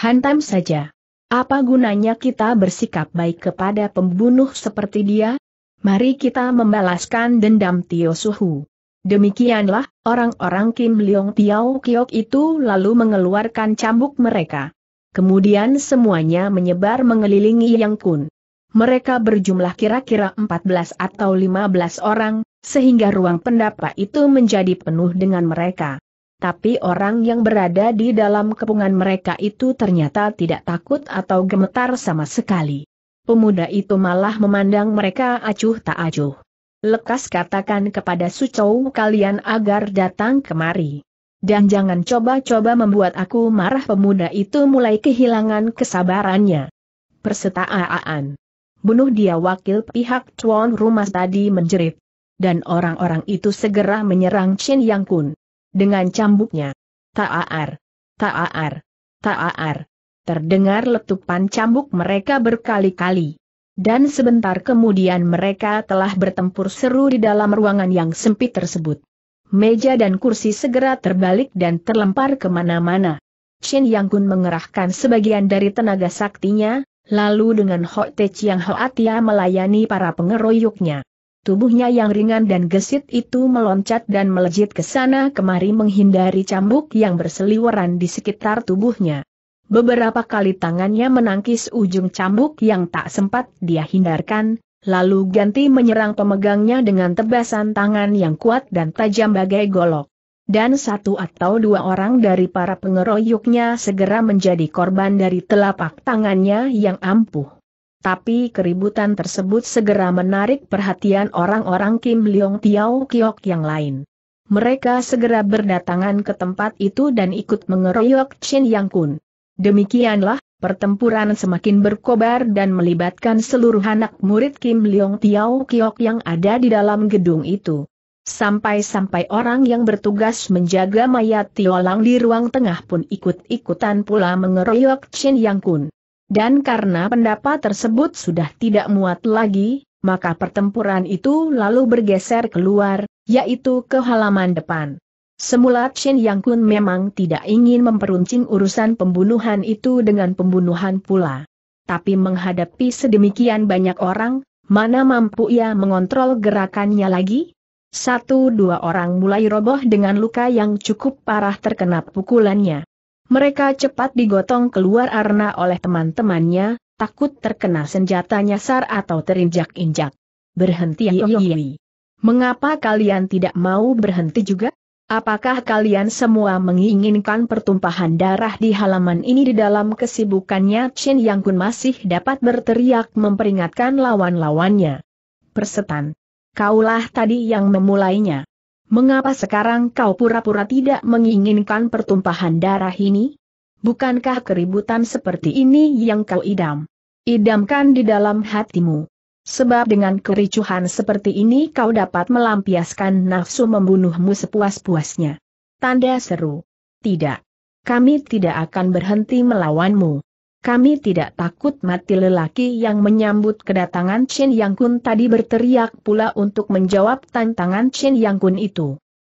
Hantam saja. Apa gunanya kita bersikap baik kepada pembunuh seperti dia, Mari kita membalaskan dendam Tio Suhu. Demikianlah, orang-orang Kim Leong Tiao Kiok itu lalu mengeluarkan cambuk mereka. Kemudian semuanya menyebar mengelilingi Yang Kun. Mereka berjumlah kira-kira 14 atau 15 orang, sehingga ruang pendapat itu menjadi penuh dengan mereka. Tapi orang yang berada di dalam kepungan mereka itu ternyata tidak takut atau gemetar sama sekali pemuda itu malah memandang mereka acuh tak acuh. Lekas katakan kepada Sucou kalian agar datang kemari. Dan jangan coba-coba membuat aku marah pemuda itu mulai kehilangan kesabarannya. Persetaaan. Bunuh dia wakil pihak tuan rumah tadi menjerit. Dan orang-orang itu segera menyerang Chin Yang Kun. Dengan cambuknya. Ta'ar. Ta'ar. Ta'ar terdengar letupan cambuk mereka berkali-kali. Dan sebentar kemudian mereka telah bertempur seru di dalam ruangan yang sempit tersebut. Meja dan kursi segera terbalik dan terlempar kemana-mana. Chen Yang Kun mengerahkan sebagian dari tenaga saktinya, lalu dengan Ho Te Chiang Atia melayani para pengeroyoknya. Tubuhnya yang ringan dan gesit itu meloncat dan melejit ke sana kemari menghindari cambuk yang berseliweran di sekitar tubuhnya. Beberapa kali tangannya menangkis ujung cambuk yang tak sempat dia hindarkan, lalu ganti menyerang pemegangnya dengan tebasan tangan yang kuat dan tajam bagai golok. Dan satu atau dua orang dari para pengeroyoknya segera menjadi korban dari telapak tangannya yang ampuh. Tapi keributan tersebut segera menarik perhatian orang-orang Kim Leong Tiao Kiok yang lain. Mereka segera berdatangan ke tempat itu dan ikut mengeroyok Chin Yang Kun. Demikianlah, pertempuran semakin berkobar dan melibatkan seluruh anak murid Kim Leong Tiao Kiok yang ada di dalam gedung itu. Sampai-sampai orang yang bertugas menjaga mayat Tiolang di ruang tengah pun ikut-ikutan pula mengeroyok Chen Yang Kun. Dan karena pendapat tersebut sudah tidak muat lagi, maka pertempuran itu lalu bergeser keluar, yaitu ke halaman depan. Semula Chen Yang Kun memang tidak ingin memperuncing urusan pembunuhan itu dengan pembunuhan pula. Tapi menghadapi sedemikian banyak orang, mana mampu ia mengontrol gerakannya lagi? Satu dua orang mulai roboh dengan luka yang cukup parah terkena pukulannya. Mereka cepat digotong keluar arna oleh teman-temannya, takut terkena senjata nyasar atau terinjak-injak. Berhenti Yoi. Mengapa kalian tidak mau berhenti juga? Apakah kalian semua menginginkan pertumpahan darah di halaman ini di dalam kesibukannya Chen Yang Kun masih dapat berteriak memperingatkan lawan-lawannya. Persetan. Kaulah tadi yang memulainya. Mengapa sekarang kau pura-pura tidak menginginkan pertumpahan darah ini? Bukankah keributan seperti ini yang kau idam? Idamkan di dalam hatimu. Sebab dengan kericuhan seperti ini kau dapat melampiaskan nafsu membunuhmu sepuas-puasnya. Tanda seru. Tidak. Kami tidak akan berhenti melawanmu. Kami tidak takut mati lelaki yang menyambut kedatangan Chen Yang Kun tadi berteriak pula untuk menjawab tantangan Chen Yang Kun itu.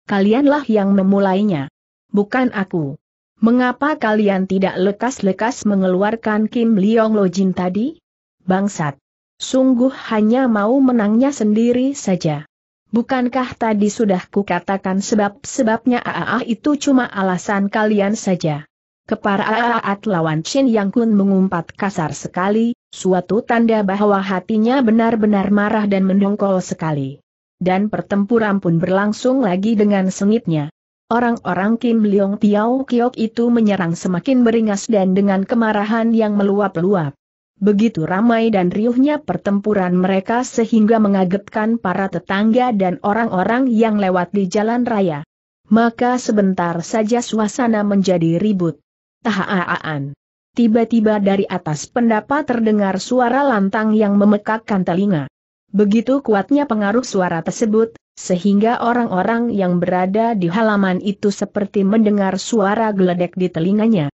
Kalianlah yang memulainya. Bukan aku. Mengapa kalian tidak lekas-lekas mengeluarkan Kim Leong Lojin tadi? Bangsat. Sungguh hanya mau menangnya sendiri saja. Bukankah tadi sudah kukatakan sebab-sebabnya AAA itu cuma alasan kalian saja. Kepara Aat lawan Chin Yang Kun mengumpat kasar sekali, suatu tanda bahwa hatinya benar-benar marah dan mendongkol sekali. Dan pertempuran pun berlangsung lagi dengan sengitnya. Orang-orang Kim Leong Tiao Kiok itu menyerang semakin beringas dan dengan kemarahan yang meluap-luap. Begitu ramai dan riuhnya pertempuran mereka sehingga mengagetkan para tetangga dan orang-orang yang lewat di jalan raya. Maka sebentar saja suasana menjadi ribut. Tahaan. Tiba-tiba dari atas pendapa terdengar suara lantang yang memekakkan telinga. Begitu kuatnya pengaruh suara tersebut, sehingga orang-orang yang berada di halaman itu seperti mendengar suara geledek di telinganya.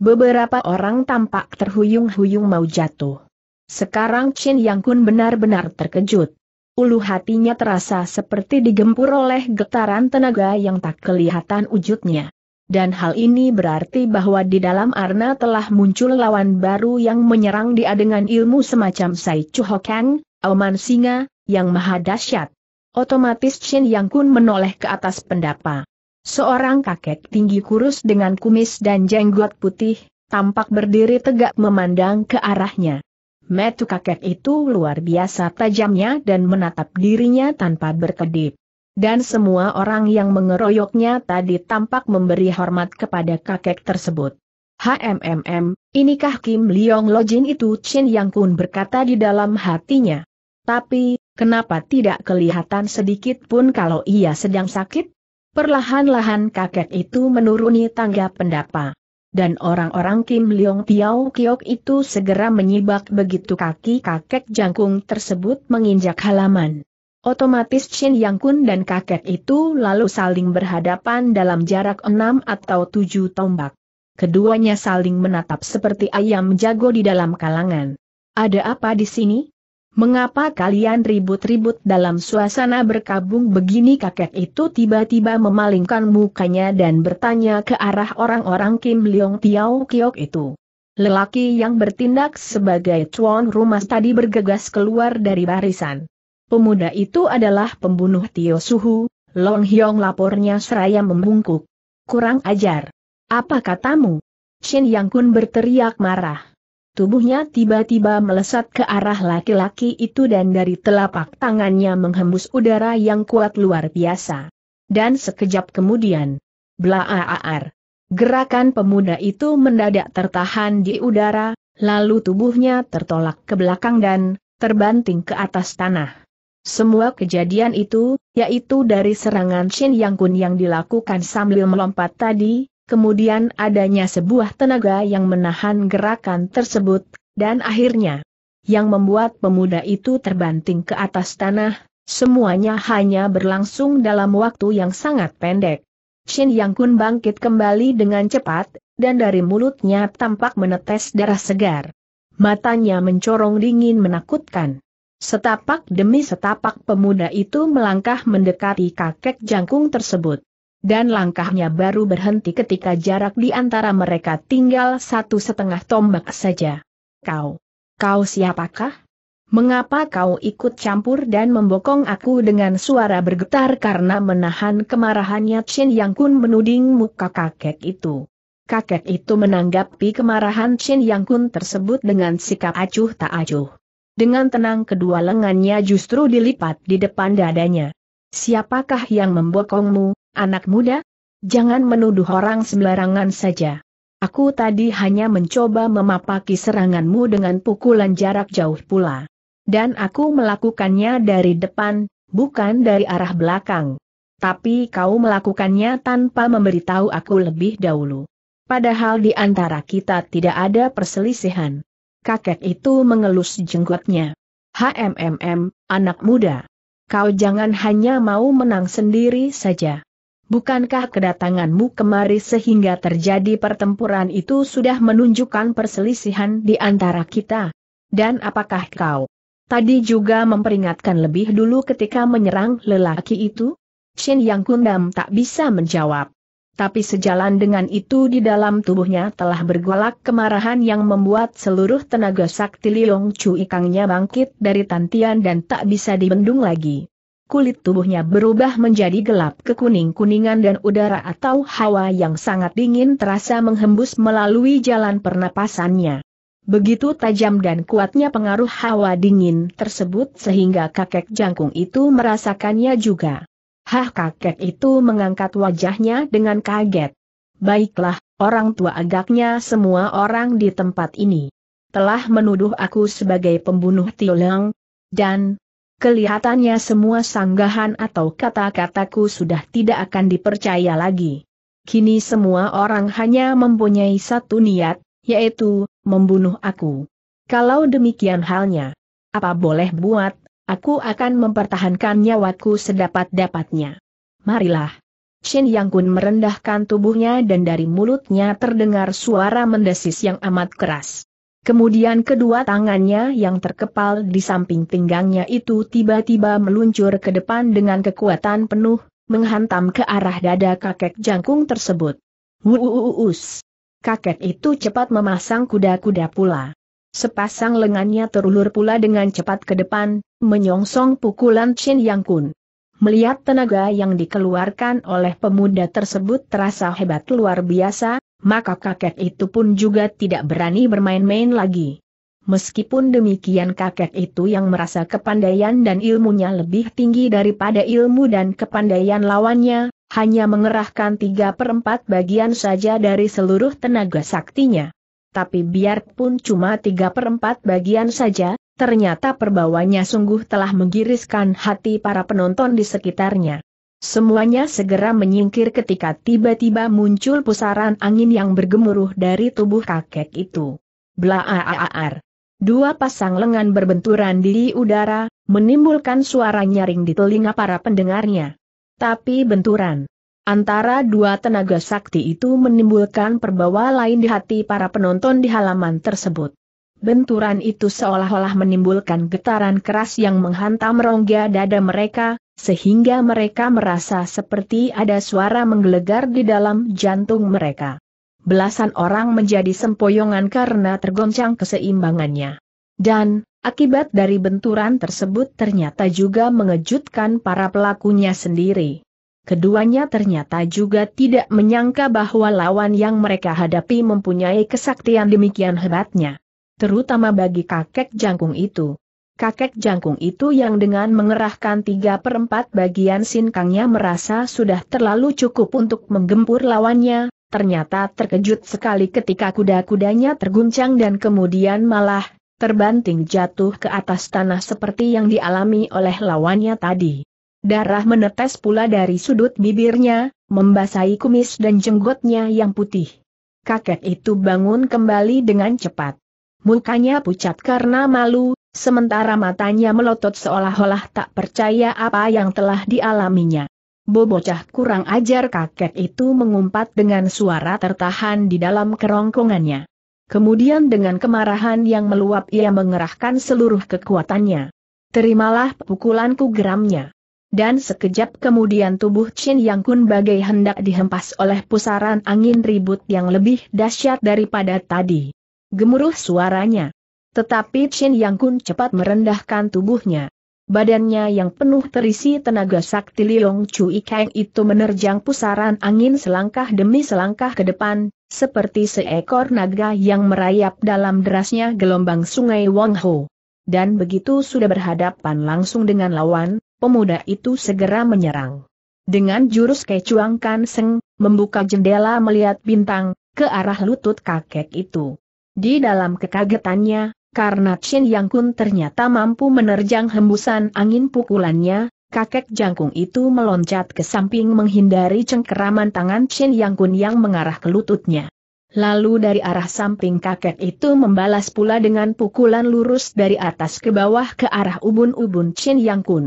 Beberapa orang tampak terhuyung-huyung mau jatuh. Sekarang Chin Yang Kun benar-benar terkejut. Ulu hatinya terasa seperti digempur oleh getaran tenaga yang tak kelihatan wujudnya. Dan hal ini berarti bahwa di dalam Arna telah muncul lawan baru yang menyerang dia dengan ilmu semacam Sai Chu Kang, Auman Singa, yang maha dahsyat. Otomatis Chin Yang Kun menoleh ke atas pendapa. Seorang kakek tinggi kurus dengan kumis dan jenggot putih, tampak berdiri tegak memandang ke arahnya. Metu kakek itu luar biasa tajamnya dan menatap dirinya tanpa berkedip. Dan semua orang yang mengeroyoknya tadi tampak memberi hormat kepada kakek tersebut. HMMM, inikah Kim Leong Lojin itu Chin Yang Kun berkata di dalam hatinya. Tapi, kenapa tidak kelihatan sedikit pun kalau ia sedang sakit? Perlahan-lahan kakek itu menuruni tangga pendapa. Dan orang-orang Kim Leong Tiao Kiok itu segera menyibak begitu kaki kakek jangkung tersebut menginjak halaman. Otomatis Chin Yang Kun dan kakek itu lalu saling berhadapan dalam jarak enam atau tujuh tombak. Keduanya saling menatap seperti ayam jago di dalam kalangan. Ada apa di sini? Mengapa kalian ribut-ribut dalam suasana berkabung begini kakek itu tiba-tiba memalingkan mukanya dan bertanya ke arah orang-orang Kim Leong Tiao Kiok itu. Lelaki yang bertindak sebagai tuan rumah tadi bergegas keluar dari barisan. Pemuda itu adalah pembunuh Tio Suhu, Long Hyong lapornya seraya membungkuk. Kurang ajar. Apa katamu? Shin Yang Kun berteriak marah. Tubuhnya tiba-tiba melesat ke arah laki-laki itu dan dari telapak tangannya menghembus udara yang kuat luar biasa. Dan sekejap kemudian, blaaar. Gerakan pemuda itu mendadak tertahan di udara, lalu tubuhnya tertolak ke belakang dan terbanting ke atas tanah. Semua kejadian itu, yaitu dari serangan Shin Yang Kun yang dilakukan sambil melompat tadi, kemudian adanya sebuah tenaga yang menahan gerakan tersebut, dan akhirnya yang membuat pemuda itu terbanting ke atas tanah, semuanya hanya berlangsung dalam waktu yang sangat pendek. Shin Yang Kun bangkit kembali dengan cepat, dan dari mulutnya tampak menetes darah segar. Matanya mencorong dingin menakutkan. Setapak demi setapak pemuda itu melangkah mendekati kakek jangkung tersebut dan langkahnya baru berhenti ketika jarak di antara mereka tinggal satu setengah tombak saja. Kau, kau siapakah? Mengapa kau ikut campur dan membokong aku dengan suara bergetar karena menahan kemarahannya Chin Yang Kun menuding muka kakek itu. Kakek itu menanggapi kemarahan Chin Yang Kun tersebut dengan sikap acuh tak acuh. Dengan tenang kedua lengannya justru dilipat di depan dadanya. Siapakah yang membokongmu, Anak muda, jangan menuduh orang sembarangan saja. Aku tadi hanya mencoba memapaki seranganmu dengan pukulan jarak jauh pula. Dan aku melakukannya dari depan, bukan dari arah belakang. Tapi kau melakukannya tanpa memberitahu aku lebih dahulu. Padahal di antara kita tidak ada perselisihan. Kakek itu mengelus jenggotnya. HMMM, anak muda. Kau jangan hanya mau menang sendiri saja. Bukankah kedatanganmu kemari sehingga terjadi pertempuran itu sudah menunjukkan perselisihan di antara kita? Dan apakah kau tadi juga memperingatkan lebih dulu ketika menyerang lelaki itu? Shin Yang Kundam tak bisa menjawab. Tapi sejalan dengan itu di dalam tubuhnya telah bergolak kemarahan yang membuat seluruh tenaga sakti Liong Chu Ikangnya bangkit dari tantian dan tak bisa dibendung lagi kulit tubuhnya berubah menjadi gelap kekuning-kuningan dan udara atau hawa yang sangat dingin terasa menghembus melalui jalan pernapasannya. Begitu tajam dan kuatnya pengaruh hawa dingin tersebut sehingga kakek jangkung itu merasakannya juga. Hah kakek itu mengangkat wajahnya dengan kaget. Baiklah, orang tua agaknya semua orang di tempat ini. Telah menuduh aku sebagai pembunuh Tioleng, dan, Kelihatannya semua sanggahan atau kata-kataku sudah tidak akan dipercaya lagi. Kini semua orang hanya mempunyai satu niat, yaitu membunuh aku. Kalau demikian halnya, apa boleh buat, aku akan mempertahankan nyawaku sedapat-dapatnya. Marilah. Shin Yang Kun merendahkan tubuhnya dan dari mulutnya terdengar suara mendesis yang amat keras. Kemudian kedua tangannya yang terkepal di samping pinggangnya itu tiba-tiba meluncur ke depan dengan kekuatan penuh, menghantam ke arah dada kakek jangkung tersebut. Wuuus! Kakek itu cepat memasang kuda-kuda pula. Sepasang lengannya terulur pula dengan cepat ke depan, menyongsong pukulan Chin Yang Kun. Melihat tenaga yang dikeluarkan oleh pemuda tersebut terasa hebat luar biasa, maka kakek itu pun juga tidak berani bermain-main lagi. Meskipun demikian kakek itu yang merasa kepandaian dan ilmunya lebih tinggi daripada ilmu dan kepandaian lawannya, hanya mengerahkan tiga perempat bagian saja dari seluruh tenaga saktinya. Tapi biarpun cuma tiga perempat bagian saja, ternyata perbawanya sungguh telah menggiriskan hati para penonton di sekitarnya. Semuanya segera menyingkir ketika tiba-tiba muncul pusaran angin yang bergemuruh dari tubuh kakek itu. Blaaaar. Dua pasang lengan berbenturan di udara, menimbulkan suara nyaring di telinga para pendengarnya. Tapi benturan antara dua tenaga sakti itu menimbulkan perbawa lain di hati para penonton di halaman tersebut. Benturan itu seolah-olah menimbulkan getaran keras yang menghantam rongga dada mereka, sehingga mereka merasa seperti ada suara menggelegar di dalam jantung mereka. Belasan orang menjadi sempoyongan karena tergoncang keseimbangannya. Dan, akibat dari benturan tersebut ternyata juga mengejutkan para pelakunya sendiri. Keduanya ternyata juga tidak menyangka bahwa lawan yang mereka hadapi mempunyai kesaktian demikian hebatnya. Terutama bagi kakek jangkung itu kakek jangkung itu yang dengan mengerahkan tiga perempat bagian sinkangnya merasa sudah terlalu cukup untuk menggempur lawannya, ternyata terkejut sekali ketika kuda-kudanya terguncang dan kemudian malah terbanting jatuh ke atas tanah seperti yang dialami oleh lawannya tadi. Darah menetes pula dari sudut bibirnya, membasahi kumis dan jenggotnya yang putih. Kakek itu bangun kembali dengan cepat. Mukanya pucat karena malu, Sementara matanya melotot seolah-olah tak percaya apa yang telah dialaminya. Bobocah kurang ajar kakek itu mengumpat dengan suara tertahan di dalam kerongkongannya. Kemudian dengan kemarahan yang meluap ia mengerahkan seluruh kekuatannya. Terimalah pukulanku geramnya. Dan sekejap kemudian tubuh Chin Yang Kun bagai hendak dihempas oleh pusaran angin ribut yang lebih dahsyat daripada tadi. Gemuruh suaranya. Tetapi Chin Yang Kun cepat merendahkan tubuhnya. Badannya yang penuh terisi tenaga sakti Liong Chu Ikeng itu menerjang pusaran angin selangkah demi selangkah ke depan, seperti seekor naga yang merayap dalam derasnya gelombang sungai Wang Ho. Dan begitu sudah berhadapan langsung dengan lawan, pemuda itu segera menyerang. Dengan jurus kecuang kanseng, membuka jendela melihat bintang, ke arah lutut kakek itu. Di dalam kekagetannya, karena Chin Yang Kun ternyata mampu menerjang hembusan angin pukulannya, kakek jangkung itu meloncat ke samping menghindari cengkeraman tangan Chin Yang Kun yang mengarah ke lututnya. Lalu dari arah samping kakek itu membalas pula dengan pukulan lurus dari atas ke bawah ke arah ubun-ubun Chin Yang Kun.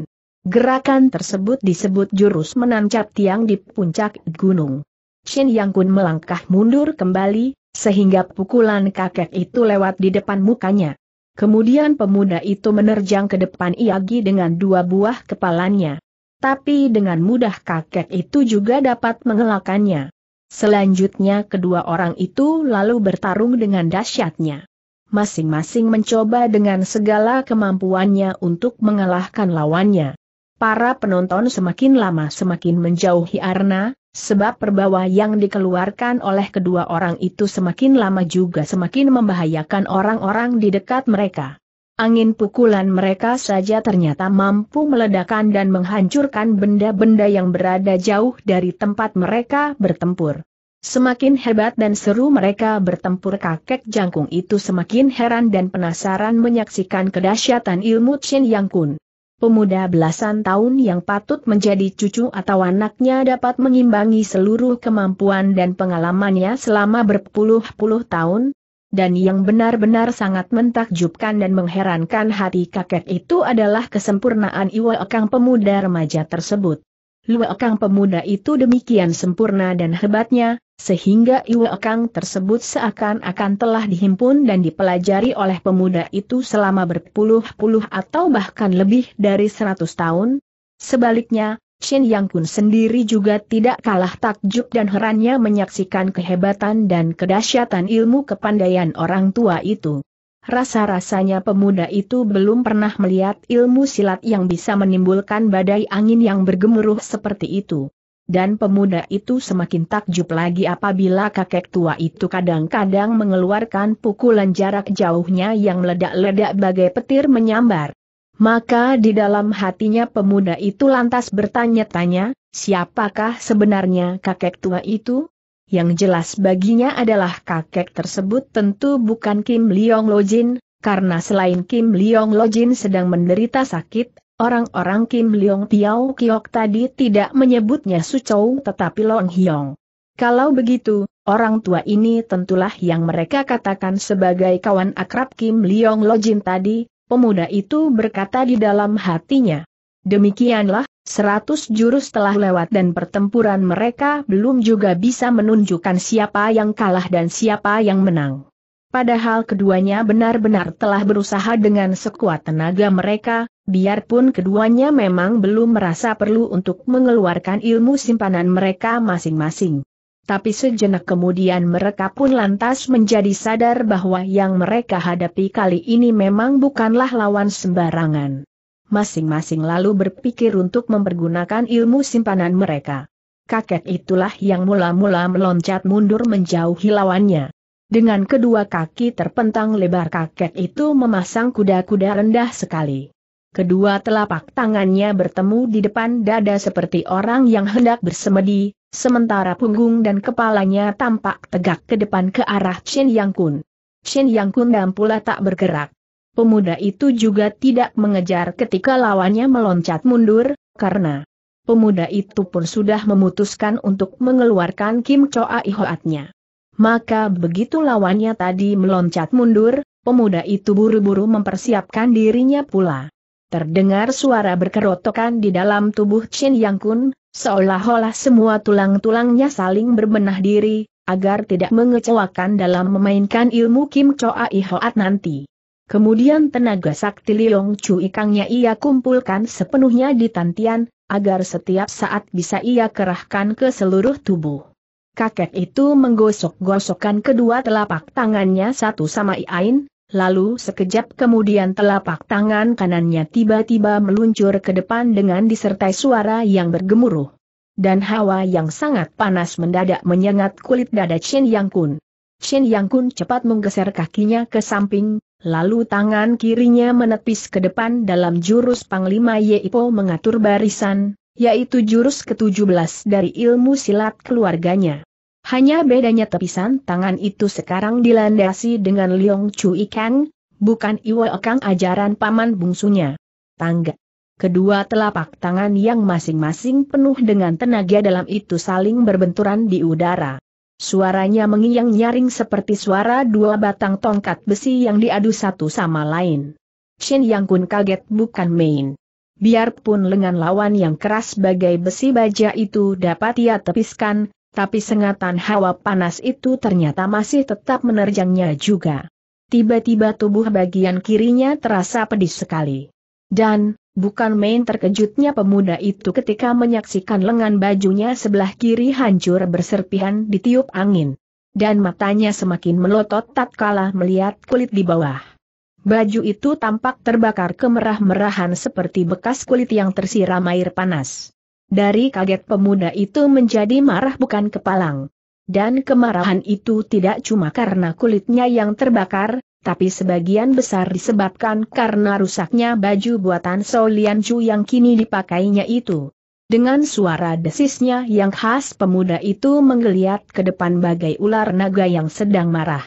Gerakan tersebut disebut jurus menancap tiang di puncak gunung. Chin Yang Kun melangkah mundur kembali, sehingga pukulan kakek itu lewat di depan mukanya. Kemudian pemuda itu menerjang ke depan Iagi dengan dua buah kepalanya. Tapi dengan mudah kakek itu juga dapat mengelakannya. Selanjutnya kedua orang itu lalu bertarung dengan dahsyatnya. Masing-masing mencoba dengan segala kemampuannya untuk mengalahkan lawannya. Para penonton semakin lama semakin menjauhi Arna, Sebab perbawa yang dikeluarkan oleh kedua orang itu semakin lama juga semakin membahayakan orang-orang di dekat mereka. Angin pukulan mereka saja ternyata mampu meledakan dan menghancurkan benda-benda yang berada jauh dari tempat mereka bertempur. Semakin hebat dan seru mereka bertempur kakek jangkung itu semakin heran dan penasaran menyaksikan kedahsyatan ilmu Chin Yang Kun pemuda belasan tahun yang patut menjadi cucu atau anaknya dapat mengimbangi seluruh kemampuan dan pengalamannya selama berpuluh-puluh tahun, dan yang benar-benar sangat mentakjubkan dan mengherankan hati kakek itu adalah kesempurnaan Iwa Kang pemuda remaja tersebut. Luakang pemuda itu demikian sempurna dan hebatnya, sehingga Iwakang tersebut seakan-akan telah dihimpun dan dipelajari oleh pemuda itu selama berpuluh-puluh atau bahkan lebih dari seratus tahun. Sebaliknya, Shin Yang Kun sendiri juga tidak kalah takjub dan herannya menyaksikan kehebatan dan kedahsyatan ilmu kepandaian orang tua itu. Rasa-rasanya pemuda itu belum pernah melihat ilmu silat yang bisa menimbulkan badai angin yang bergemuruh seperti itu. Dan pemuda itu semakin takjub lagi apabila kakek tua itu kadang-kadang mengeluarkan pukulan jarak jauhnya yang meledak-ledak bagai petir menyambar. Maka di dalam hatinya pemuda itu lantas bertanya-tanya, siapakah sebenarnya kakek tua itu? Yang jelas baginya adalah kakek tersebut tentu bukan Kim Leong Lojin, karena selain Kim Leong Lojin sedang menderita sakit, orang-orang Kim Leong Tiao Kiok tadi tidak menyebutnya Su Chou, tetapi Long Hyong. Kalau begitu, orang tua ini tentulah yang mereka katakan sebagai kawan akrab Kim Leong Lojin tadi, pemuda itu berkata di dalam hatinya. Demikianlah, Seratus jurus telah lewat dan pertempuran mereka belum juga bisa menunjukkan siapa yang kalah dan siapa yang menang. Padahal keduanya benar-benar telah berusaha dengan sekuat tenaga mereka, biarpun keduanya memang belum merasa perlu untuk mengeluarkan ilmu simpanan mereka masing-masing. Tapi sejenak kemudian mereka pun lantas menjadi sadar bahwa yang mereka hadapi kali ini memang bukanlah lawan sembarangan masing-masing lalu berpikir untuk mempergunakan ilmu simpanan mereka. Kakek itulah yang mula-mula meloncat mundur menjauhi lawannya. Dengan kedua kaki terpentang lebar kakek itu memasang kuda-kuda rendah sekali. Kedua telapak tangannya bertemu di depan dada seperti orang yang hendak bersemedi, sementara punggung dan kepalanya tampak tegak ke depan ke arah Chin Yang Kun. Chin Yang Kun dan pula tak bergerak. Pemuda itu juga tidak mengejar ketika lawannya meloncat mundur, karena pemuda itu pun sudah memutuskan untuk mengeluarkan Kim Choa Ihoatnya. Maka begitu lawannya tadi meloncat mundur, pemuda itu buru-buru mempersiapkan dirinya pula. Terdengar suara berkerotokan di dalam tubuh Chen Yang Kun, seolah-olah semua tulang-tulangnya saling berbenah diri, agar tidak mengecewakan dalam memainkan ilmu Kim Choa Ihoat nanti. Kemudian tenaga sakti Liong Chu Ikangnya ia kumpulkan sepenuhnya di Tantian, agar setiap saat bisa ia kerahkan ke seluruh tubuh. Kakek itu menggosok-gosokkan kedua telapak tangannya satu sama lain, lalu sekejap kemudian telapak tangan kanannya tiba-tiba meluncur ke depan dengan disertai suara yang bergemuruh. Dan hawa yang sangat panas mendadak menyengat kulit dada Chin Yang Kun. Chin Yang Kun cepat menggeser kakinya ke samping, Lalu tangan kirinya menepis ke depan dalam jurus Panglima Yeipo mengatur barisan, yaitu jurus ke-17 dari ilmu silat keluarganya. Hanya bedanya tepisan tangan itu sekarang dilandasi dengan Liong Chu Kang, bukan Iwo Kang ajaran paman bungsunya. Tangga. Kedua telapak tangan yang masing-masing penuh dengan tenaga dalam itu saling berbenturan di udara. Suaranya mengiang nyaring seperti suara dua batang tongkat besi yang diadu satu sama lain. Shin Yang Kun kaget bukan main. Biarpun lengan lawan yang keras bagai besi baja itu dapat ia tepiskan, tapi sengatan hawa panas itu ternyata masih tetap menerjangnya juga. Tiba-tiba tubuh bagian kirinya terasa pedih sekali. Dan, Bukan main terkejutnya pemuda itu ketika menyaksikan lengan bajunya sebelah kiri hancur berserpihan ditiup angin. Dan matanya semakin melotot tatkala melihat kulit di bawah. Baju itu tampak terbakar kemerah-merahan seperti bekas kulit yang tersiram air panas. Dari kaget pemuda itu menjadi marah bukan kepalang. Dan kemarahan itu tidak cuma karena kulitnya yang terbakar, tapi sebagian besar disebabkan karena rusaknya baju buatan Sou Chu yang kini dipakainya itu. Dengan suara desisnya yang khas pemuda itu menggeliat ke depan bagai ular naga yang sedang marah.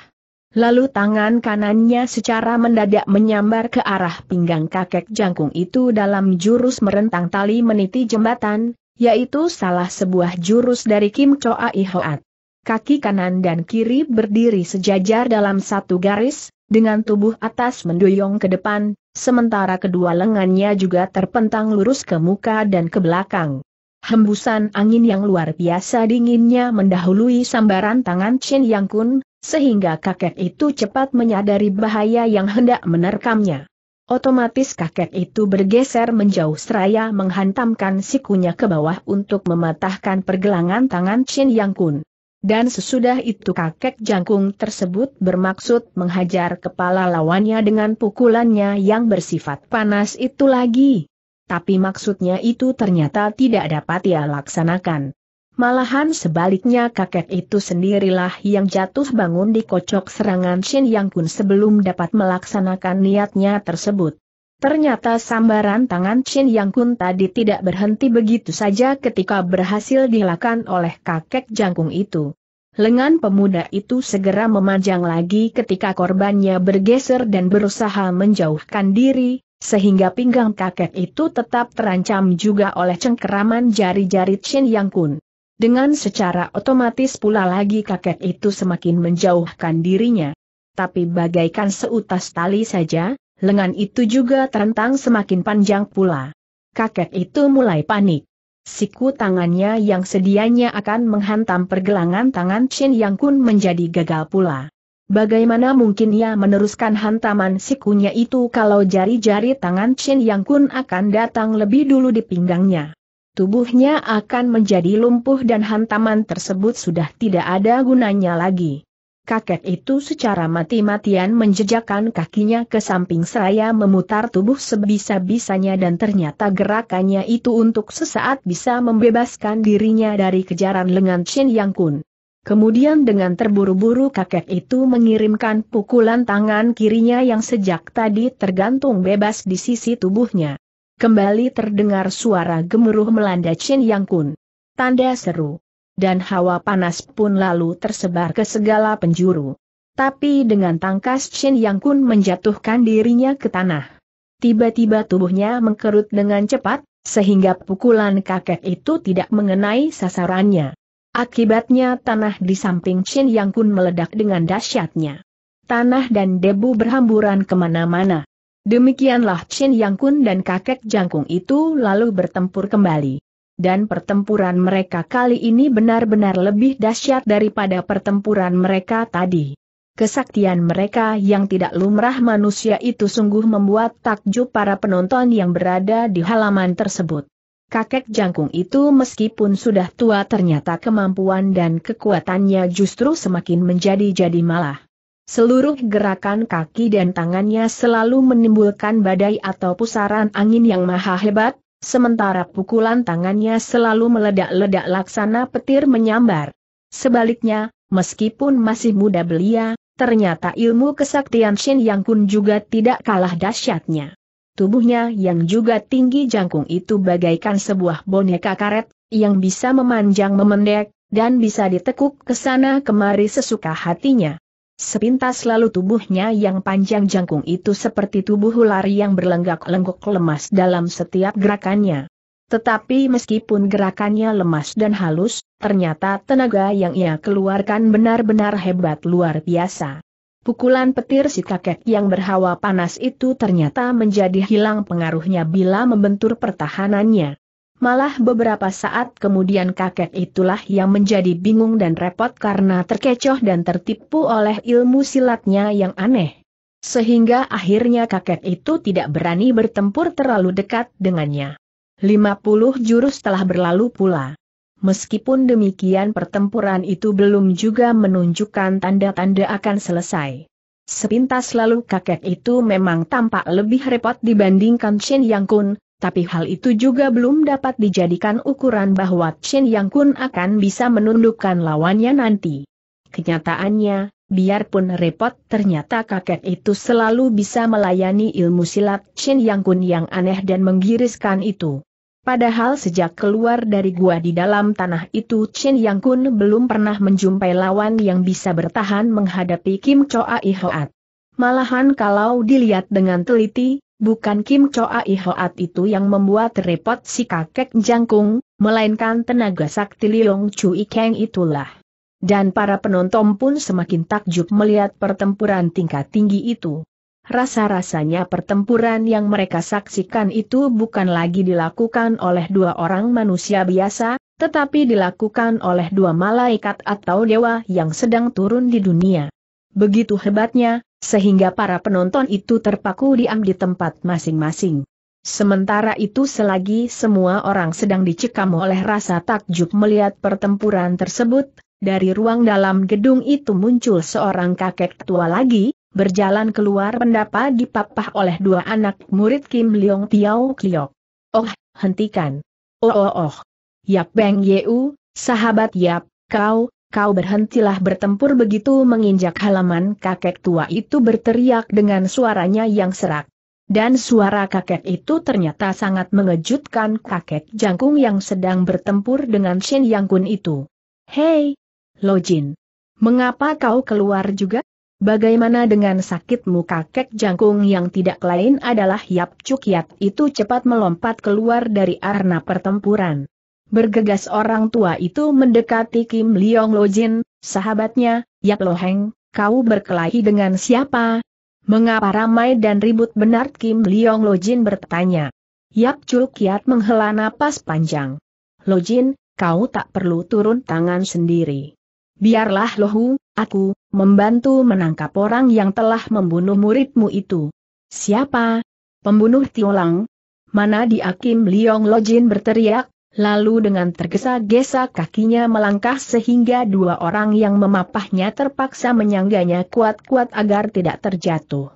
Lalu tangan kanannya secara mendadak menyambar ke arah pinggang kakek jangkung itu dalam jurus merentang tali meniti jembatan, yaitu salah sebuah jurus dari Kim Choa Ihoat. Kaki kanan dan kiri berdiri sejajar dalam satu garis, dengan tubuh atas mendoyong ke depan, sementara kedua lengannya juga terpentang lurus ke muka dan ke belakang. Hembusan angin yang luar biasa dinginnya mendahului sambaran tangan Chin Yang Kun, sehingga kakek itu cepat menyadari bahaya yang hendak menerkamnya. Otomatis kakek itu bergeser menjauh seraya menghantamkan sikunya ke bawah untuk mematahkan pergelangan tangan Chin Yang Kun. Dan sesudah itu kakek jangkung tersebut bermaksud menghajar kepala lawannya dengan pukulannya yang bersifat panas itu lagi. Tapi maksudnya itu ternyata tidak dapat ia laksanakan. Malahan sebaliknya kakek itu sendirilah yang jatuh bangun dikocok serangan Shin Yang Kun sebelum dapat melaksanakan niatnya tersebut. Ternyata sambaran tangan Chin Yang Kun tadi tidak berhenti begitu saja ketika berhasil dilakukan oleh kakek jangkung itu. Lengan pemuda itu segera memanjang lagi ketika korbannya bergeser dan berusaha menjauhkan diri, sehingga pinggang kakek itu tetap terancam juga oleh cengkeraman jari-jari Chin Yang Kun. Dengan secara otomatis pula lagi kakek itu semakin menjauhkan dirinya. Tapi bagaikan seutas tali saja, lengan itu juga terentang semakin panjang pula. Kakek itu mulai panik. Siku tangannya yang sedianya akan menghantam pergelangan tangan Chin Yang Kun menjadi gagal pula. Bagaimana mungkin ia meneruskan hantaman sikunya itu kalau jari-jari tangan Chin Yang Kun akan datang lebih dulu di pinggangnya. Tubuhnya akan menjadi lumpuh dan hantaman tersebut sudah tidak ada gunanya lagi kakek itu secara mati-matian menjejakkan kakinya ke samping seraya memutar tubuh sebisa-bisanya dan ternyata gerakannya itu untuk sesaat bisa membebaskan dirinya dari kejaran lengan Chin Yang Kun. Kemudian dengan terburu-buru kakek itu mengirimkan pukulan tangan kirinya yang sejak tadi tergantung bebas di sisi tubuhnya. Kembali terdengar suara gemuruh melanda Chen Yang Kun. Tanda seru dan hawa panas pun lalu tersebar ke segala penjuru. Tapi dengan tangkas Chen Yang Kun menjatuhkan dirinya ke tanah. Tiba-tiba tubuhnya mengkerut dengan cepat, sehingga pukulan kakek itu tidak mengenai sasarannya. Akibatnya tanah di samping Chen Yang Kun meledak dengan dahsyatnya. Tanah dan debu berhamburan kemana-mana. Demikianlah Chen Yang Kun dan kakek jangkung itu lalu bertempur kembali dan pertempuran mereka kali ini benar-benar lebih dahsyat daripada pertempuran mereka tadi. Kesaktian mereka yang tidak lumrah manusia itu sungguh membuat takjub para penonton yang berada di halaman tersebut. Kakek jangkung itu meskipun sudah tua ternyata kemampuan dan kekuatannya justru semakin menjadi-jadi malah. Seluruh gerakan kaki dan tangannya selalu menimbulkan badai atau pusaran angin yang maha hebat, Sementara pukulan tangannya selalu meledak-ledak laksana petir menyambar. Sebaliknya, meskipun masih muda belia, ternyata ilmu kesaktian Shin Yang Kun juga tidak kalah dahsyatnya. Tubuhnya yang juga tinggi jangkung itu bagaikan sebuah boneka karet, yang bisa memanjang memendek, dan bisa ditekuk ke sana kemari sesuka hatinya. Sepintas lalu tubuhnya yang panjang jangkung itu seperti tubuh ular yang berlenggak-lenggok lemas dalam setiap gerakannya. Tetapi meskipun gerakannya lemas dan halus, ternyata tenaga yang ia keluarkan benar-benar hebat luar biasa. Pukulan petir si kakek yang berhawa panas itu ternyata menjadi hilang pengaruhnya bila membentur pertahanannya. Malah beberapa saat kemudian kakek itulah yang menjadi bingung dan repot karena terkecoh dan tertipu oleh ilmu silatnya yang aneh. Sehingga akhirnya kakek itu tidak berani bertempur terlalu dekat dengannya. 50 jurus telah berlalu pula. Meskipun demikian pertempuran itu belum juga menunjukkan tanda-tanda akan selesai. Sepintas lalu kakek itu memang tampak lebih repot dibandingkan Shen Yang Kun, tapi hal itu juga belum dapat dijadikan ukuran bahwa Chen Yang Kun akan bisa menundukkan lawannya nanti. Kenyataannya, biarpun repot ternyata kakek itu selalu bisa melayani ilmu silat Chen Yang Kun yang aneh dan menggiriskan itu. Padahal sejak keluar dari gua di dalam tanah itu Chen Yang Kun belum pernah menjumpai lawan yang bisa bertahan menghadapi Kim Choa Ihoat. Malahan kalau dilihat dengan teliti, Bukan Kim Choa Ihoat itu yang membuat repot si kakek jangkung, melainkan tenaga sakti Liong Chu Ikeng itulah. Dan para penonton pun semakin takjub melihat pertempuran tingkat tinggi itu. Rasa-rasanya pertempuran yang mereka saksikan itu bukan lagi dilakukan oleh dua orang manusia biasa, tetapi dilakukan oleh dua malaikat atau dewa yang sedang turun di dunia begitu hebatnya, sehingga para penonton itu terpaku diam di tempat masing-masing. Sementara itu selagi semua orang sedang dicekam oleh rasa takjub melihat pertempuran tersebut, dari ruang dalam gedung itu muncul seorang kakek tua lagi, berjalan keluar pendapa dipapah oleh dua anak murid Kim Leong Tiao Kliok. Oh, hentikan. Oh oh oh. Yap Beng Yeu, sahabat Yap, kau, Kau berhentilah bertempur begitu menginjak halaman kakek tua itu berteriak dengan suaranya yang serak. Dan suara kakek itu ternyata sangat mengejutkan kakek jangkung yang sedang bertempur dengan Shen Yang Kun itu. Hei! Jin, Mengapa kau keluar juga? Bagaimana dengan sakitmu kakek jangkung yang tidak lain adalah Yap Yap itu cepat melompat keluar dari arena pertempuran. Bergegas orang tua itu mendekati Kim Leong Lojin, sahabatnya, Yap Loheng, kau berkelahi dengan siapa? Mengapa ramai dan ribut benar Kim Leong Lojin bertanya. Yap Chul Kiat menghela napas panjang. Lojin, kau tak perlu turun tangan sendiri. Biarlah Lo Hu, aku, membantu menangkap orang yang telah membunuh muridmu itu. Siapa? Pembunuh Tiolang? Mana di Akim Liong Lojin berteriak, Lalu dengan tergesa-gesa kakinya melangkah sehingga dua orang yang memapahnya terpaksa menyangganya kuat-kuat agar tidak terjatuh.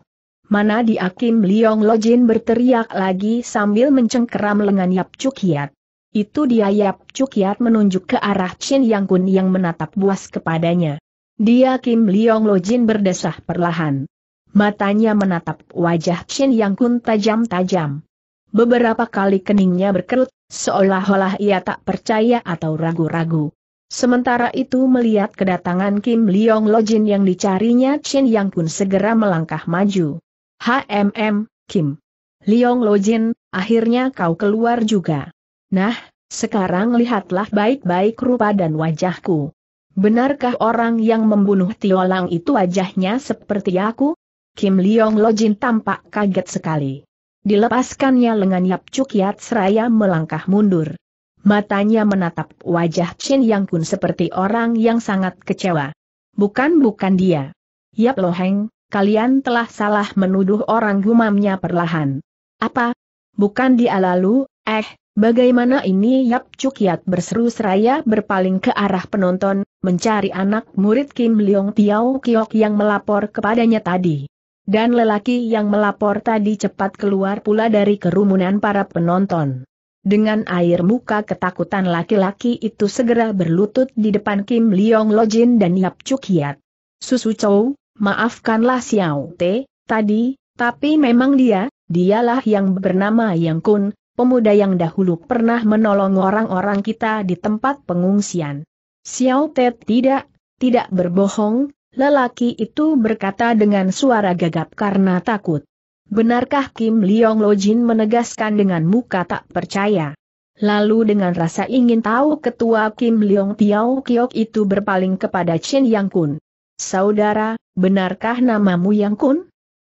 Mana di Akim Liong Lojin berteriak lagi sambil mencengkeram lengan Yap Cukiat. Itu dia Yap Cukiat menunjuk ke arah Chin Yang Kun yang menatap buas kepadanya. Dia Kim Liong Lojin berdesah perlahan. Matanya menatap wajah Chin Yang Kun tajam-tajam. Beberapa kali keningnya berkerut Seolah-olah ia tak percaya atau ragu-ragu. Sementara itu melihat kedatangan Kim Leong Lojin yang dicarinya Chen Yang pun segera melangkah maju. HMM, Kim. Leong Lojin, akhirnya kau keluar juga. Nah, sekarang lihatlah baik-baik rupa dan wajahku. Benarkah orang yang membunuh Tiolang itu wajahnya seperti aku? Kim Leong Lojin tampak kaget sekali. Dilepaskannya lengan Yap Cukiat, Seraya melangkah mundur. Matanya menatap wajah Chin Yang Kun seperti orang yang sangat kecewa. Bukan-bukan dia. Yap Loheng, kalian telah salah menuduh orang gumamnya perlahan. Apa? Bukan dia lalu, eh, bagaimana ini Yap Cukiat berseru seraya berpaling ke arah penonton, mencari anak murid Kim Leong Tiao Kiok yang melapor kepadanya tadi. Dan lelaki yang melapor tadi cepat keluar pula dari kerumunan para penonton. Dengan air muka ketakutan laki-laki itu segera berlutut di depan Kim Leong Lojin dan Yap Chuk Hiat. Susu Chow, maafkanlah Xiao Te, tadi, tapi memang dia, dialah yang bernama Yang Kun, pemuda yang dahulu pernah menolong orang-orang kita di tempat pengungsian. Xiao Te tidak, tidak berbohong, Lelaki itu berkata dengan suara gagap karena takut. Benarkah Kim Leong Lojin menegaskan dengan muka tak percaya? Lalu dengan rasa ingin tahu ketua Kim Leong Tiao Kiok itu berpaling kepada Chen Yang Kun. Saudara, benarkah namamu Yang Kun?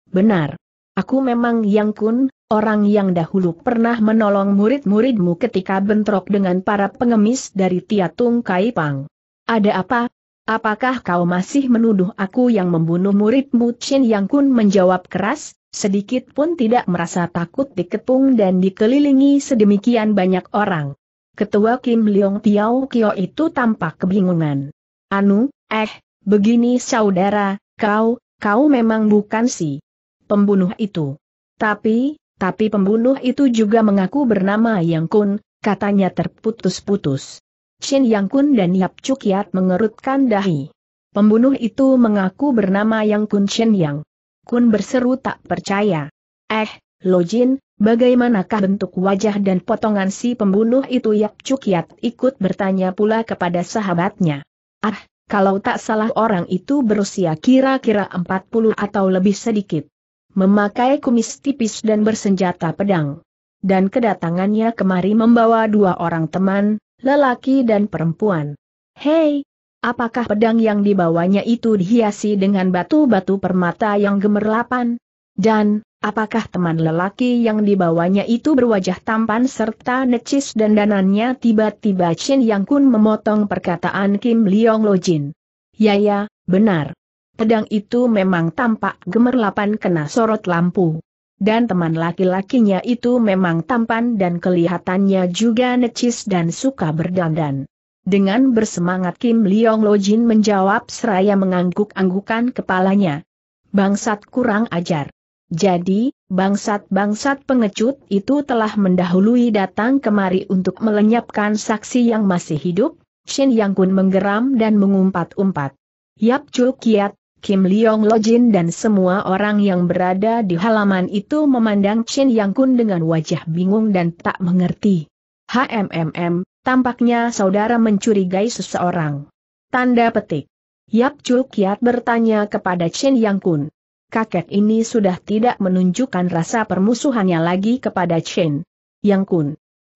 Benar. Aku memang Yang Kun, orang yang dahulu pernah menolong murid-muridmu ketika bentrok dengan para pengemis dari Tiatung Kaipang. Ada apa, Apakah kau masih menuduh aku yang membunuh muridmu Chen? Yang Kun menjawab keras, sedikit pun tidak merasa takut dikepung dan dikelilingi sedemikian banyak orang. Ketua Kim Leong Tiao Kio itu tampak kebingungan. Anu, eh, begini saudara, kau, kau memang bukan si pembunuh itu. Tapi, tapi pembunuh itu juga mengaku bernama Yang Kun, katanya terputus-putus. Chin Yang Kun dan Yap Chuk Yat mengerutkan dahi. Pembunuh itu mengaku bernama Yang Kun Chin Yang. Kun berseru tak percaya. Eh, Lo Jin, bagaimanakah bentuk wajah dan potongan si pembunuh itu Yap Chuk Yat ikut bertanya pula kepada sahabatnya. Ah, kalau tak salah orang itu berusia kira-kira 40 atau lebih sedikit. Memakai kumis tipis dan bersenjata pedang. Dan kedatangannya kemari membawa dua orang teman, lelaki dan perempuan. Hei, apakah pedang yang dibawanya itu dihiasi dengan batu-batu permata yang gemerlapan? Dan, apakah teman lelaki yang dibawanya itu berwajah tampan serta necis dan danannya tiba-tiba Chin Yang Kun memotong perkataan Kim Leong Lo Jin. Ya ya, benar. Pedang itu memang tampak gemerlapan kena sorot lampu. Dan teman laki-lakinya itu memang tampan dan kelihatannya juga necis dan suka berdandan. Dengan bersemangat Kim Leong Lojin menjawab seraya mengangguk-anggukan kepalanya. Bangsat kurang ajar. Jadi, bangsat-bangsat pengecut itu telah mendahului datang kemari untuk melenyapkan saksi yang masih hidup, Shin Yang Kun menggeram dan mengumpat-umpat. Yap Chul Kiat, Kim Leong Lojin dan semua orang yang berada di halaman itu memandang Chen Yang Kun dengan wajah bingung dan tak mengerti. HMMM, tampaknya saudara mencurigai seseorang. Tanda petik. Yap Chul Kiat bertanya kepada Chen Yang Kun. Kakek ini sudah tidak menunjukkan rasa permusuhannya lagi kepada Chen Yang Kun.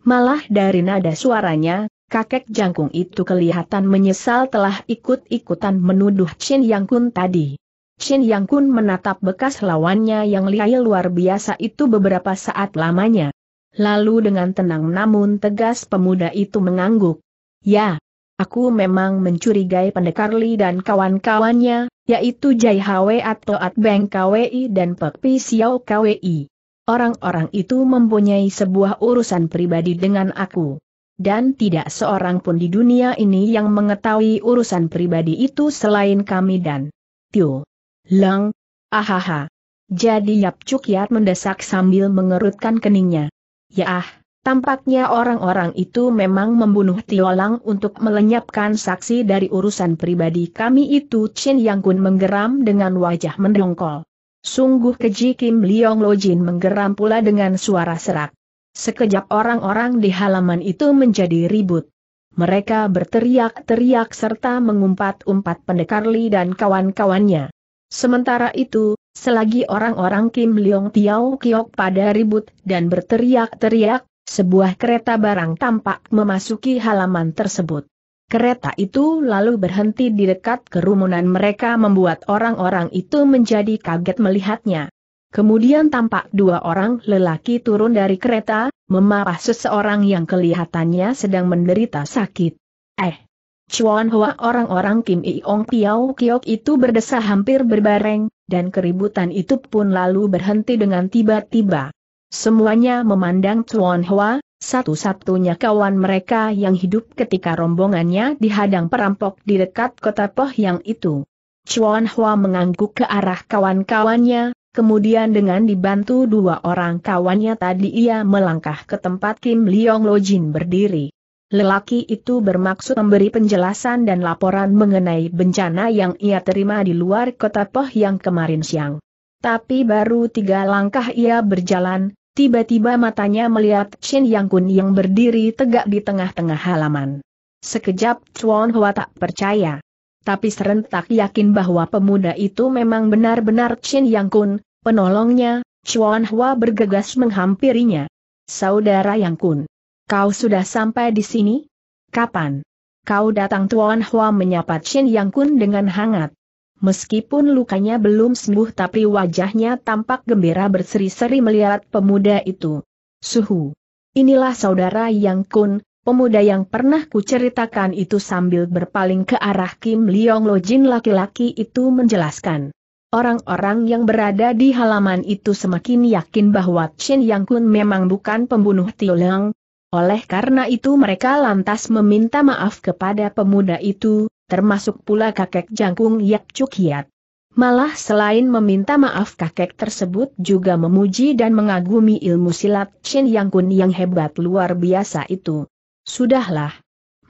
Malah dari nada suaranya, kakek jangkung itu kelihatan menyesal telah ikut-ikutan menuduh Chin Yang Kun tadi. Chin Yang Kun menatap bekas lawannya yang liai luar biasa itu beberapa saat lamanya. Lalu dengan tenang namun tegas pemuda itu mengangguk. Ya, aku memang mencurigai pendekar Li dan kawan-kawannya, yaitu Jai Hwe atau At Beng KWI dan Pek Pi Xiao KWI. Orang-orang itu mempunyai sebuah urusan pribadi dengan aku dan tidak seorang pun di dunia ini yang mengetahui urusan pribadi itu selain kami dan Tio Leng. Ahaha. Jadi Yap Cuk Yat mendesak sambil mengerutkan keningnya. Yah, ya tampaknya orang-orang itu memang membunuh Tio Lang untuk melenyapkan saksi dari urusan pribadi kami itu Chen Yang Kun menggeram dengan wajah mendongkol. Sungguh keji Kim Leong Jin menggeram pula dengan suara serak. Sekejap orang-orang di halaman itu menjadi ribut. Mereka berteriak-teriak serta mengumpat-umpat pendekar Li dan kawan-kawannya. Sementara itu, selagi orang-orang Kim Leong Tiao Kiok pada ribut dan berteriak-teriak, sebuah kereta barang tampak memasuki halaman tersebut. Kereta itu lalu berhenti di dekat kerumunan mereka membuat orang-orang itu menjadi kaget melihatnya. Kemudian tampak dua orang lelaki turun dari kereta, memapah seseorang yang kelihatannya sedang menderita sakit. Eh! Chuan Hua, orang-orang Kim Iong Piao Kiok itu berdesa hampir berbareng, dan keributan itu pun lalu berhenti dengan tiba-tiba. Semuanya memandang Chuan Hua, satu-satunya kawan mereka yang hidup ketika rombongannya dihadang perampok di dekat kota Poh Yang itu. Chuan Hua mengangguk ke arah kawan-kawannya, Kemudian dengan dibantu dua orang kawannya tadi ia melangkah ke tempat Kim Leong Lojin berdiri. Lelaki itu bermaksud memberi penjelasan dan laporan mengenai bencana yang ia terima di luar kota Poh yang kemarin siang. Tapi baru tiga langkah ia berjalan, tiba-tiba matanya melihat Shin Yang Kun yang berdiri tegak di tengah-tengah halaman. Sekejap Chuan Hua tak percaya tapi serentak yakin bahwa pemuda itu memang benar-benar Chin Yang Kun, penolongnya, Chuan Hua bergegas menghampirinya. Saudara Yang Kun, kau sudah sampai di sini? Kapan? Kau datang Tuan Hua menyapa Chin Yang Kun dengan hangat. Meskipun lukanya belum sembuh tapi wajahnya tampak gembira berseri-seri melihat pemuda itu. Suhu. Inilah saudara Yang Kun, Pemuda yang pernah kuceritakan itu sambil berpaling ke arah Kim Leong Lojin laki-laki itu menjelaskan. Orang-orang yang berada di halaman itu semakin yakin bahwa Chin Yang Kun memang bukan pembunuh Tio Leong. Oleh karena itu mereka lantas meminta maaf kepada pemuda itu, termasuk pula kakek Jangkung Yak Chuk Hiat. Malah selain meminta maaf kakek tersebut juga memuji dan mengagumi ilmu silat Chin Yang Kun yang hebat luar biasa itu. Sudahlah.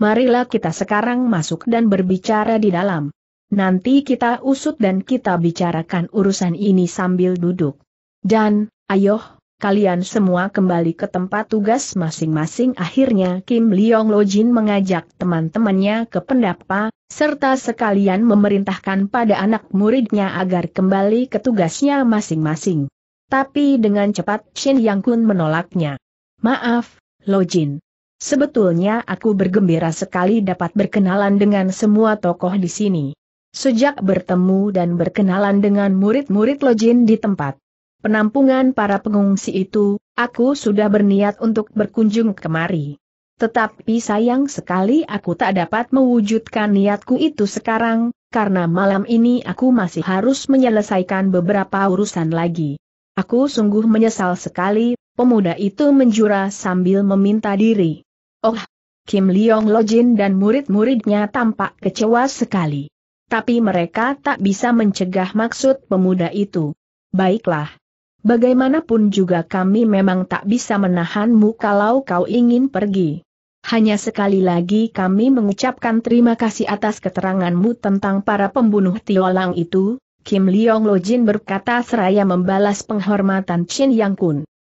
Marilah kita sekarang masuk dan berbicara di dalam. Nanti kita usut dan kita bicarakan urusan ini sambil duduk. Dan, ayo, kalian semua kembali ke tempat tugas masing-masing. Akhirnya Kim Leong Lojin mengajak teman-temannya ke pendapa, serta sekalian memerintahkan pada anak muridnya agar kembali ke tugasnya masing-masing. Tapi dengan cepat Shin Yang Kun menolaknya. Maaf, Lojin. Sebetulnya aku bergembira sekali dapat berkenalan dengan semua tokoh di sini. Sejak bertemu dan berkenalan dengan murid-murid lojin di tempat penampungan para pengungsi itu, aku sudah berniat untuk berkunjung kemari. Tetapi sayang sekali aku tak dapat mewujudkan niatku itu sekarang, karena malam ini aku masih harus menyelesaikan beberapa urusan lagi. Aku sungguh menyesal sekali, pemuda itu menjura sambil meminta diri. Oh, Kim Leong Lojin dan murid-muridnya tampak kecewa sekali. Tapi mereka tak bisa mencegah maksud pemuda itu. Baiklah. Bagaimanapun juga kami memang tak bisa menahanmu kalau kau ingin pergi. Hanya sekali lagi kami mengucapkan terima kasih atas keteranganmu tentang para pembunuh Tiolang itu, Kim Leong Lojin berkata seraya membalas penghormatan Chin Yang Kun.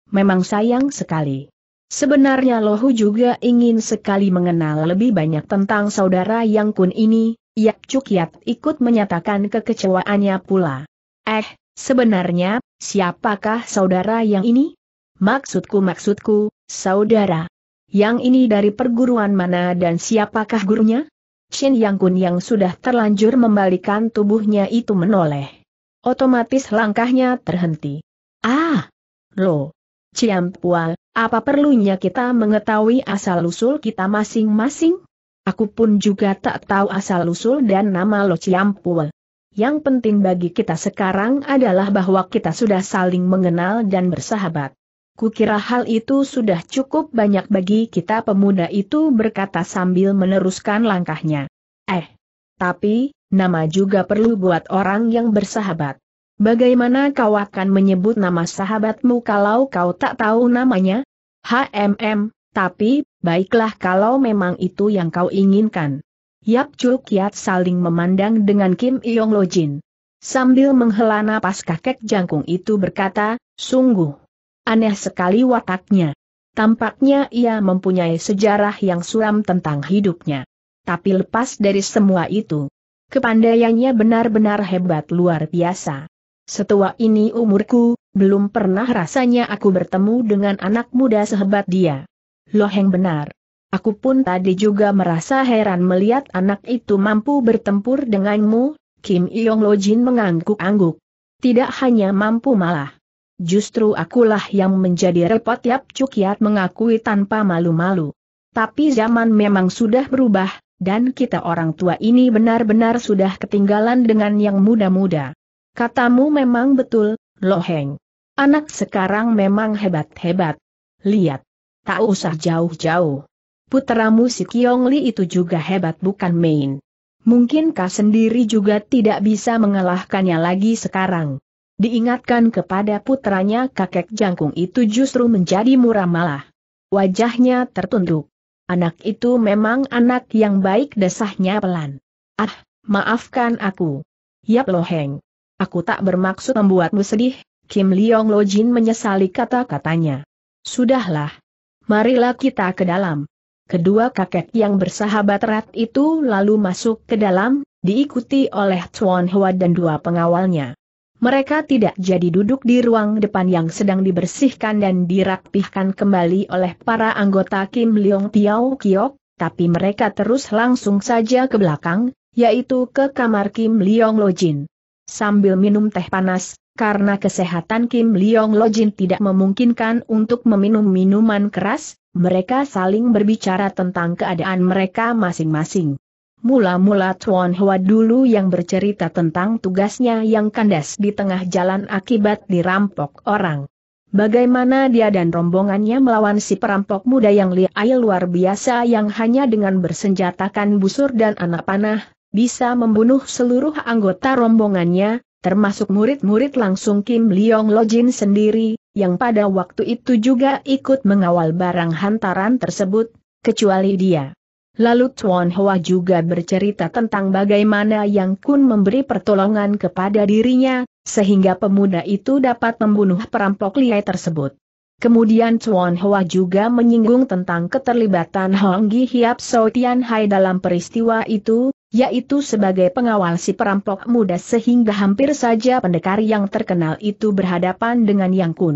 Memang sayang sekali. Sebenarnya Lohu juga ingin sekali mengenal lebih banyak tentang saudara Yang Kun ini, Yap Cuk Yap ikut menyatakan kekecewaannya pula. Eh, sebenarnya, siapakah saudara yang ini? Maksudku-maksudku, saudara. Yang ini dari perguruan mana dan siapakah gurunya? Shin Yang Kun yang sudah terlanjur membalikan tubuhnya itu menoleh. Otomatis langkahnya terhenti. Ah! Lo! Ciampual, apa perlunya kita mengetahui asal-usul kita masing-masing? Aku pun juga tak tahu asal-usul dan nama Lo Ciampue. Yang penting bagi kita sekarang adalah bahwa kita sudah saling mengenal dan bersahabat. Kukira hal itu sudah cukup banyak bagi kita pemuda itu berkata sambil meneruskan langkahnya. Eh, tapi, nama juga perlu buat orang yang bersahabat. Bagaimana kau akan menyebut nama sahabatmu kalau kau tak tahu namanya? HMM, tapi, baiklah kalau memang itu yang kau inginkan. Yap Chul Kiat saling memandang dengan Kim Yong Lo Jin. Sambil menghela napas kakek jangkung itu berkata, sungguh. Aneh sekali wataknya. Tampaknya ia mempunyai sejarah yang suram tentang hidupnya. Tapi lepas dari semua itu, kepandaiannya benar-benar hebat luar biasa. Setua ini umurku, belum pernah rasanya aku bertemu dengan anak muda sehebat dia. Loh yang benar. Aku pun tadi juga merasa heran melihat anak itu mampu bertempur denganmu, Kim Yong Lo Jin mengangguk-angguk. Tidak hanya mampu malah. Justru akulah yang menjadi repot Yap Cukiat mengakui tanpa malu-malu. Tapi zaman memang sudah berubah, dan kita orang tua ini benar-benar sudah ketinggalan dengan yang muda-muda. Katamu memang betul, Loheng. Anak sekarang memang hebat-hebat. Lihat. Tak usah jauh-jauh. Putramu si Kiong Li itu juga hebat bukan main. Mungkinkah sendiri juga tidak bisa mengalahkannya lagi sekarang. Diingatkan kepada putranya kakek jangkung itu justru menjadi muram malah. Wajahnya tertunduk. Anak itu memang anak yang baik desahnya pelan. Ah, maafkan aku. Yap Loheng. Aku tak bermaksud membuatmu sedih, Kim Leong Lo Jin menyesali kata-katanya. Sudahlah. Marilah kita ke dalam. Kedua kakek yang bersahabat erat itu lalu masuk ke dalam, diikuti oleh Chuan Hua dan dua pengawalnya. Mereka tidak jadi duduk di ruang depan yang sedang dibersihkan dan dirapihkan kembali oleh para anggota Kim Leong Tiao Kiok, tapi mereka terus langsung saja ke belakang, yaitu ke kamar Kim Leong Lo Jin sambil minum teh panas, karena kesehatan Kim Leong Lojin tidak memungkinkan untuk meminum minuman keras, mereka saling berbicara tentang keadaan mereka masing-masing. Mula-mula Tuan Hua dulu yang bercerita tentang tugasnya yang kandas di tengah jalan akibat dirampok orang. Bagaimana dia dan rombongannya melawan si perampok muda yang liai luar biasa yang hanya dengan bersenjatakan busur dan anak panah, bisa membunuh seluruh anggota rombongannya, termasuk murid-murid langsung Kim Leong Lojin sendiri, yang pada waktu itu juga ikut mengawal barang hantaran tersebut, kecuali dia. Lalu Tuan Hoa juga bercerita tentang bagaimana Yang Kun memberi pertolongan kepada dirinya, sehingga pemuda itu dapat membunuh perampok liai tersebut. Kemudian Tuan Hoa juga menyinggung tentang keterlibatan Hong Gi Hiap So Hai dalam peristiwa itu, yaitu sebagai pengawal si perampok muda sehingga hampir saja pendekar yang terkenal itu berhadapan dengan Yang Kun.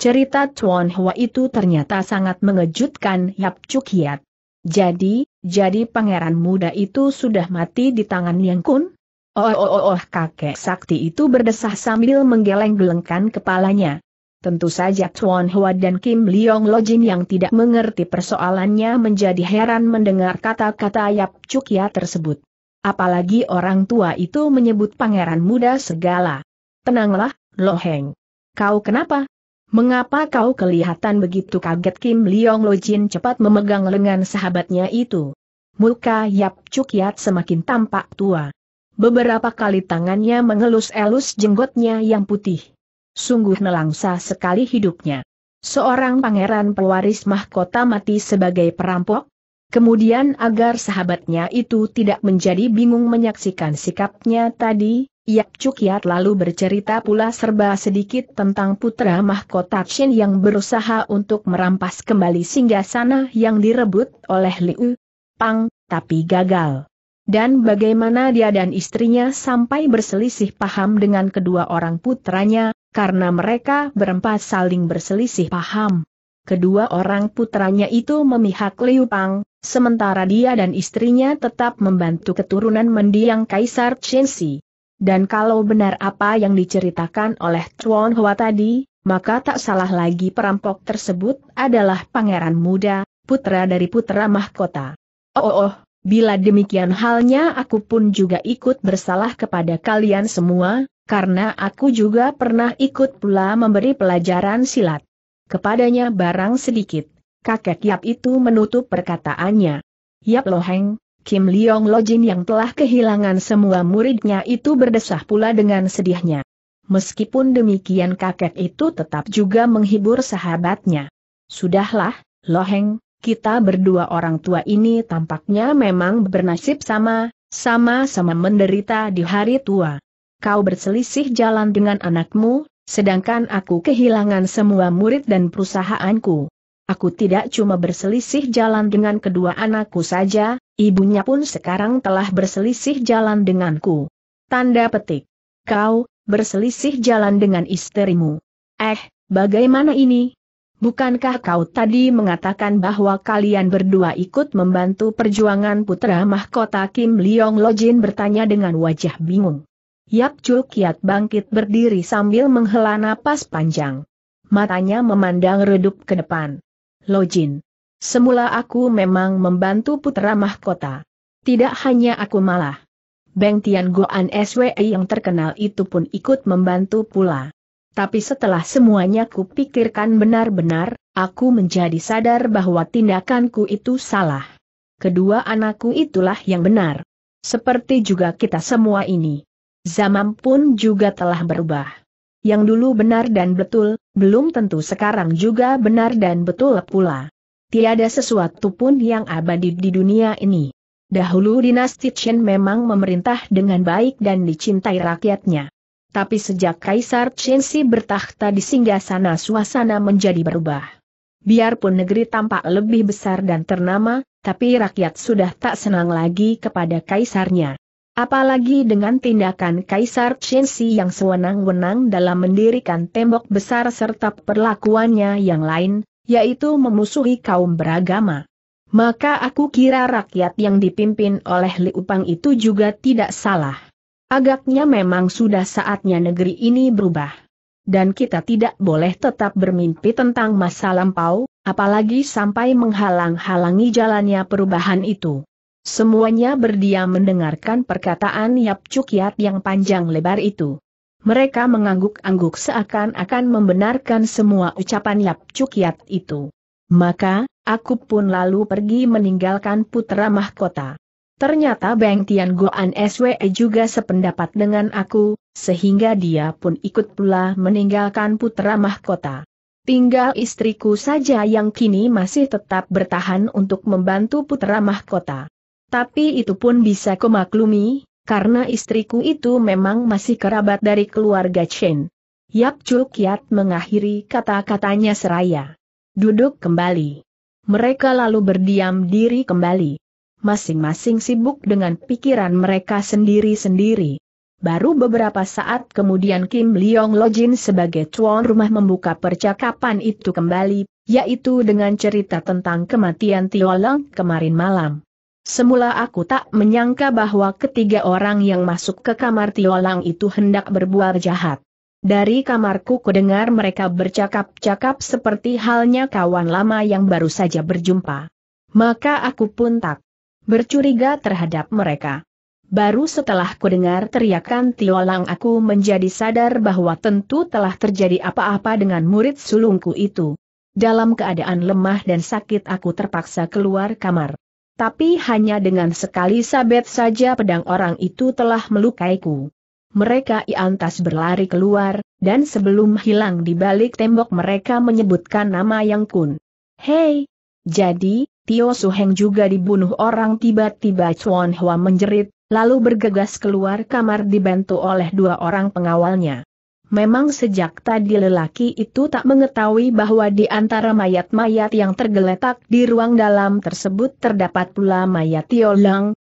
Cerita Tuan Hua itu ternyata sangat mengejutkan Yap Chuk Hiat. Jadi, jadi pangeran muda itu sudah mati di tangan Yang Kun? Oh, oh, oh, oh kakek sakti itu berdesah sambil menggeleng-gelengkan kepalanya. Tentu saja Tuan Hua dan Kim Leong Lojin yang tidak mengerti persoalannya menjadi heran mendengar kata-kata Yap Cukia tersebut. Apalagi orang tua itu menyebut pangeran muda segala. Tenanglah, Loheng. Kau kenapa? Mengapa kau kelihatan begitu kaget Kim Leong Jin cepat memegang lengan sahabatnya itu? Muka Yap Chuk semakin tampak tua. Beberapa kali tangannya mengelus-elus jenggotnya yang putih. Sungguh nelangsa sekali hidupnya. Seorang pangeran pewaris mahkota mati sebagai perampok? Kemudian agar sahabatnya itu tidak menjadi bingung menyaksikan sikapnya tadi, Yap Cukiat lalu bercerita pula serba sedikit tentang putra mahkota Chin yang berusaha untuk merampas kembali singgasana yang direbut oleh Liu Pang, tapi gagal. Dan bagaimana dia dan istrinya sampai berselisih paham dengan kedua orang putranya, karena mereka berempat saling berselisih paham. Kedua orang putranya itu memihak Liu Pang, sementara dia dan istrinya tetap membantu keturunan mendiang Kaisar Chensi. Dan kalau benar apa yang diceritakan oleh Chuan Hua tadi, maka tak salah lagi perampok tersebut adalah pangeran muda, putra dari putra mahkota. Oh, oh, oh bila demikian halnya aku pun juga ikut bersalah kepada kalian semua, karena aku juga pernah ikut pula memberi pelajaran silat. Kepadanya barang sedikit kakek Yap itu menutup perkataannya. Yap Loheng, Kim Leong Lojin yang telah kehilangan semua muridnya itu berdesah pula dengan sedihnya. Meskipun demikian kakek itu tetap juga menghibur sahabatnya. Sudahlah, Loheng, kita berdua orang tua ini tampaknya memang bernasib sama, sama-sama menderita di hari tua. Kau berselisih jalan dengan anakmu, sedangkan aku kehilangan semua murid dan perusahaanku. Aku tidak cuma berselisih jalan dengan kedua anakku saja, ibunya pun sekarang telah berselisih jalan denganku. Tanda petik. Kau, berselisih jalan dengan istrimu. Eh, bagaimana ini? Bukankah kau tadi mengatakan bahwa kalian berdua ikut membantu perjuangan putra mahkota Kim Leong Lojin bertanya dengan wajah bingung. Yap Chul Kiat bangkit berdiri sambil menghela napas panjang. Matanya memandang redup ke depan. Lojin. Semula aku memang membantu putra mahkota. Tidak hanya aku malah. Beng Tian Goan SWI yang terkenal itu pun ikut membantu pula. Tapi setelah semuanya kupikirkan benar-benar, aku menjadi sadar bahwa tindakanku itu salah. Kedua anakku itulah yang benar. Seperti juga kita semua ini. Zaman pun juga telah berubah. Yang dulu benar dan betul, belum tentu sekarang juga benar dan betul pula. Tiada sesuatu pun yang abadi di dunia ini. Dahulu dinasti Chen memang memerintah dengan baik dan dicintai rakyatnya. Tapi sejak Kaisar Chen Si bertakhta di singgasana suasana menjadi berubah. Biarpun negeri tampak lebih besar dan ternama, tapi rakyat sudah tak senang lagi kepada kaisarnya. Apalagi dengan tindakan Kaisar Qinshi yang sewenang-wenang dalam mendirikan tembok besar serta perlakuannya yang lain, yaitu memusuhi kaum beragama. Maka aku kira rakyat yang dipimpin oleh Liu Pang itu juga tidak salah. Agaknya memang sudah saatnya negeri ini berubah. Dan kita tidak boleh tetap bermimpi tentang masa lampau, apalagi sampai menghalang-halangi jalannya perubahan itu. Semuanya berdiam mendengarkan perkataan Yap Cukiat yang panjang lebar itu. Mereka mengangguk-angguk seakan-akan membenarkan semua ucapan Yap Cukiat itu. Maka, aku pun lalu pergi meninggalkan putra mahkota. Ternyata Beng Tian Goan SWE juga sependapat dengan aku, sehingga dia pun ikut pula meninggalkan putra mahkota. Tinggal istriku saja yang kini masih tetap bertahan untuk membantu putra mahkota. Tapi itu pun bisa kumaklumi, karena istriku itu memang masih kerabat dari keluarga Chen. Yap Chul Kiat mengakhiri kata-katanya seraya. Duduk kembali. Mereka lalu berdiam diri kembali. Masing-masing sibuk dengan pikiran mereka sendiri-sendiri. Baru beberapa saat kemudian Kim Leong Lojin sebagai tuan rumah membuka percakapan itu kembali, yaitu dengan cerita tentang kematian Tiolang kemarin malam. Semula aku tak menyangka bahwa ketiga orang yang masuk ke kamar Tiolang itu hendak berbuat jahat. Dari kamarku kudengar mereka bercakap-cakap seperti halnya kawan lama yang baru saja berjumpa. Maka aku pun tak bercuriga terhadap mereka. Baru setelah kudengar teriakan Tiolang aku menjadi sadar bahwa tentu telah terjadi apa-apa dengan murid sulungku itu. Dalam keadaan lemah dan sakit aku terpaksa keluar kamar tapi hanya dengan sekali sabet saja pedang orang itu telah melukaiku. Mereka iantas berlari keluar, dan sebelum hilang di balik tembok mereka menyebutkan nama Yang Kun. Hei! Jadi, Tio Suheng juga dibunuh orang tiba-tiba Chuan Hua menjerit, lalu bergegas keluar kamar dibantu oleh dua orang pengawalnya. Memang sejak tadi lelaki itu tak mengetahui bahwa di antara mayat-mayat yang tergeletak di ruang dalam tersebut terdapat pula mayat Tio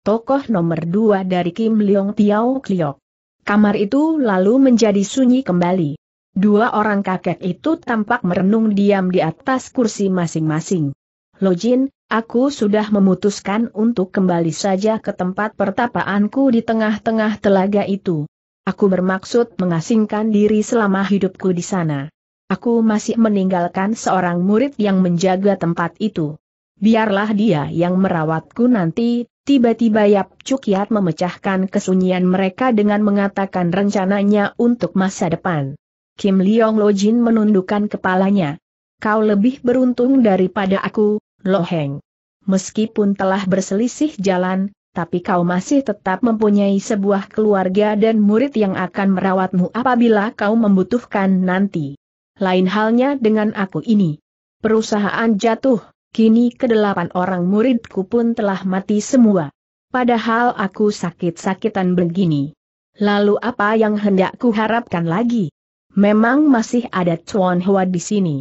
tokoh nomor dua dari Kim Leong Tiao Kliok. Kamar itu lalu menjadi sunyi kembali. Dua orang kakek itu tampak merenung diam di atas kursi masing-masing. Lojin, aku sudah memutuskan untuk kembali saja ke tempat pertapaanku di tengah-tengah telaga itu. Aku bermaksud mengasingkan diri selama hidupku di sana. Aku masih meninggalkan seorang murid yang menjaga tempat itu. Biarlah dia yang merawatku nanti, tiba-tiba Yap Cukiat memecahkan kesunyian mereka dengan mengatakan rencananya untuk masa depan. Kim Leong Lojin menundukkan kepalanya. Kau lebih beruntung daripada aku, Loheng. Meskipun telah berselisih jalan, tapi kau masih tetap mempunyai sebuah keluarga dan murid yang akan merawatmu apabila kau membutuhkan nanti. Lain halnya dengan aku ini. Perusahaan jatuh, kini kedelapan orang muridku pun telah mati semua. Padahal aku sakit-sakitan begini. Lalu apa yang hendak kuharapkan lagi? Memang masih ada Chuan Hua di sini.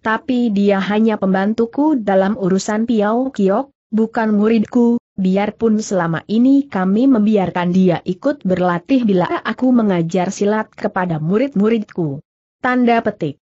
Tapi dia hanya pembantuku dalam urusan Piao Kiok, bukan muridku, biarpun selama ini kami membiarkan dia ikut berlatih bila aku mengajar silat kepada murid-muridku. Tanda petik.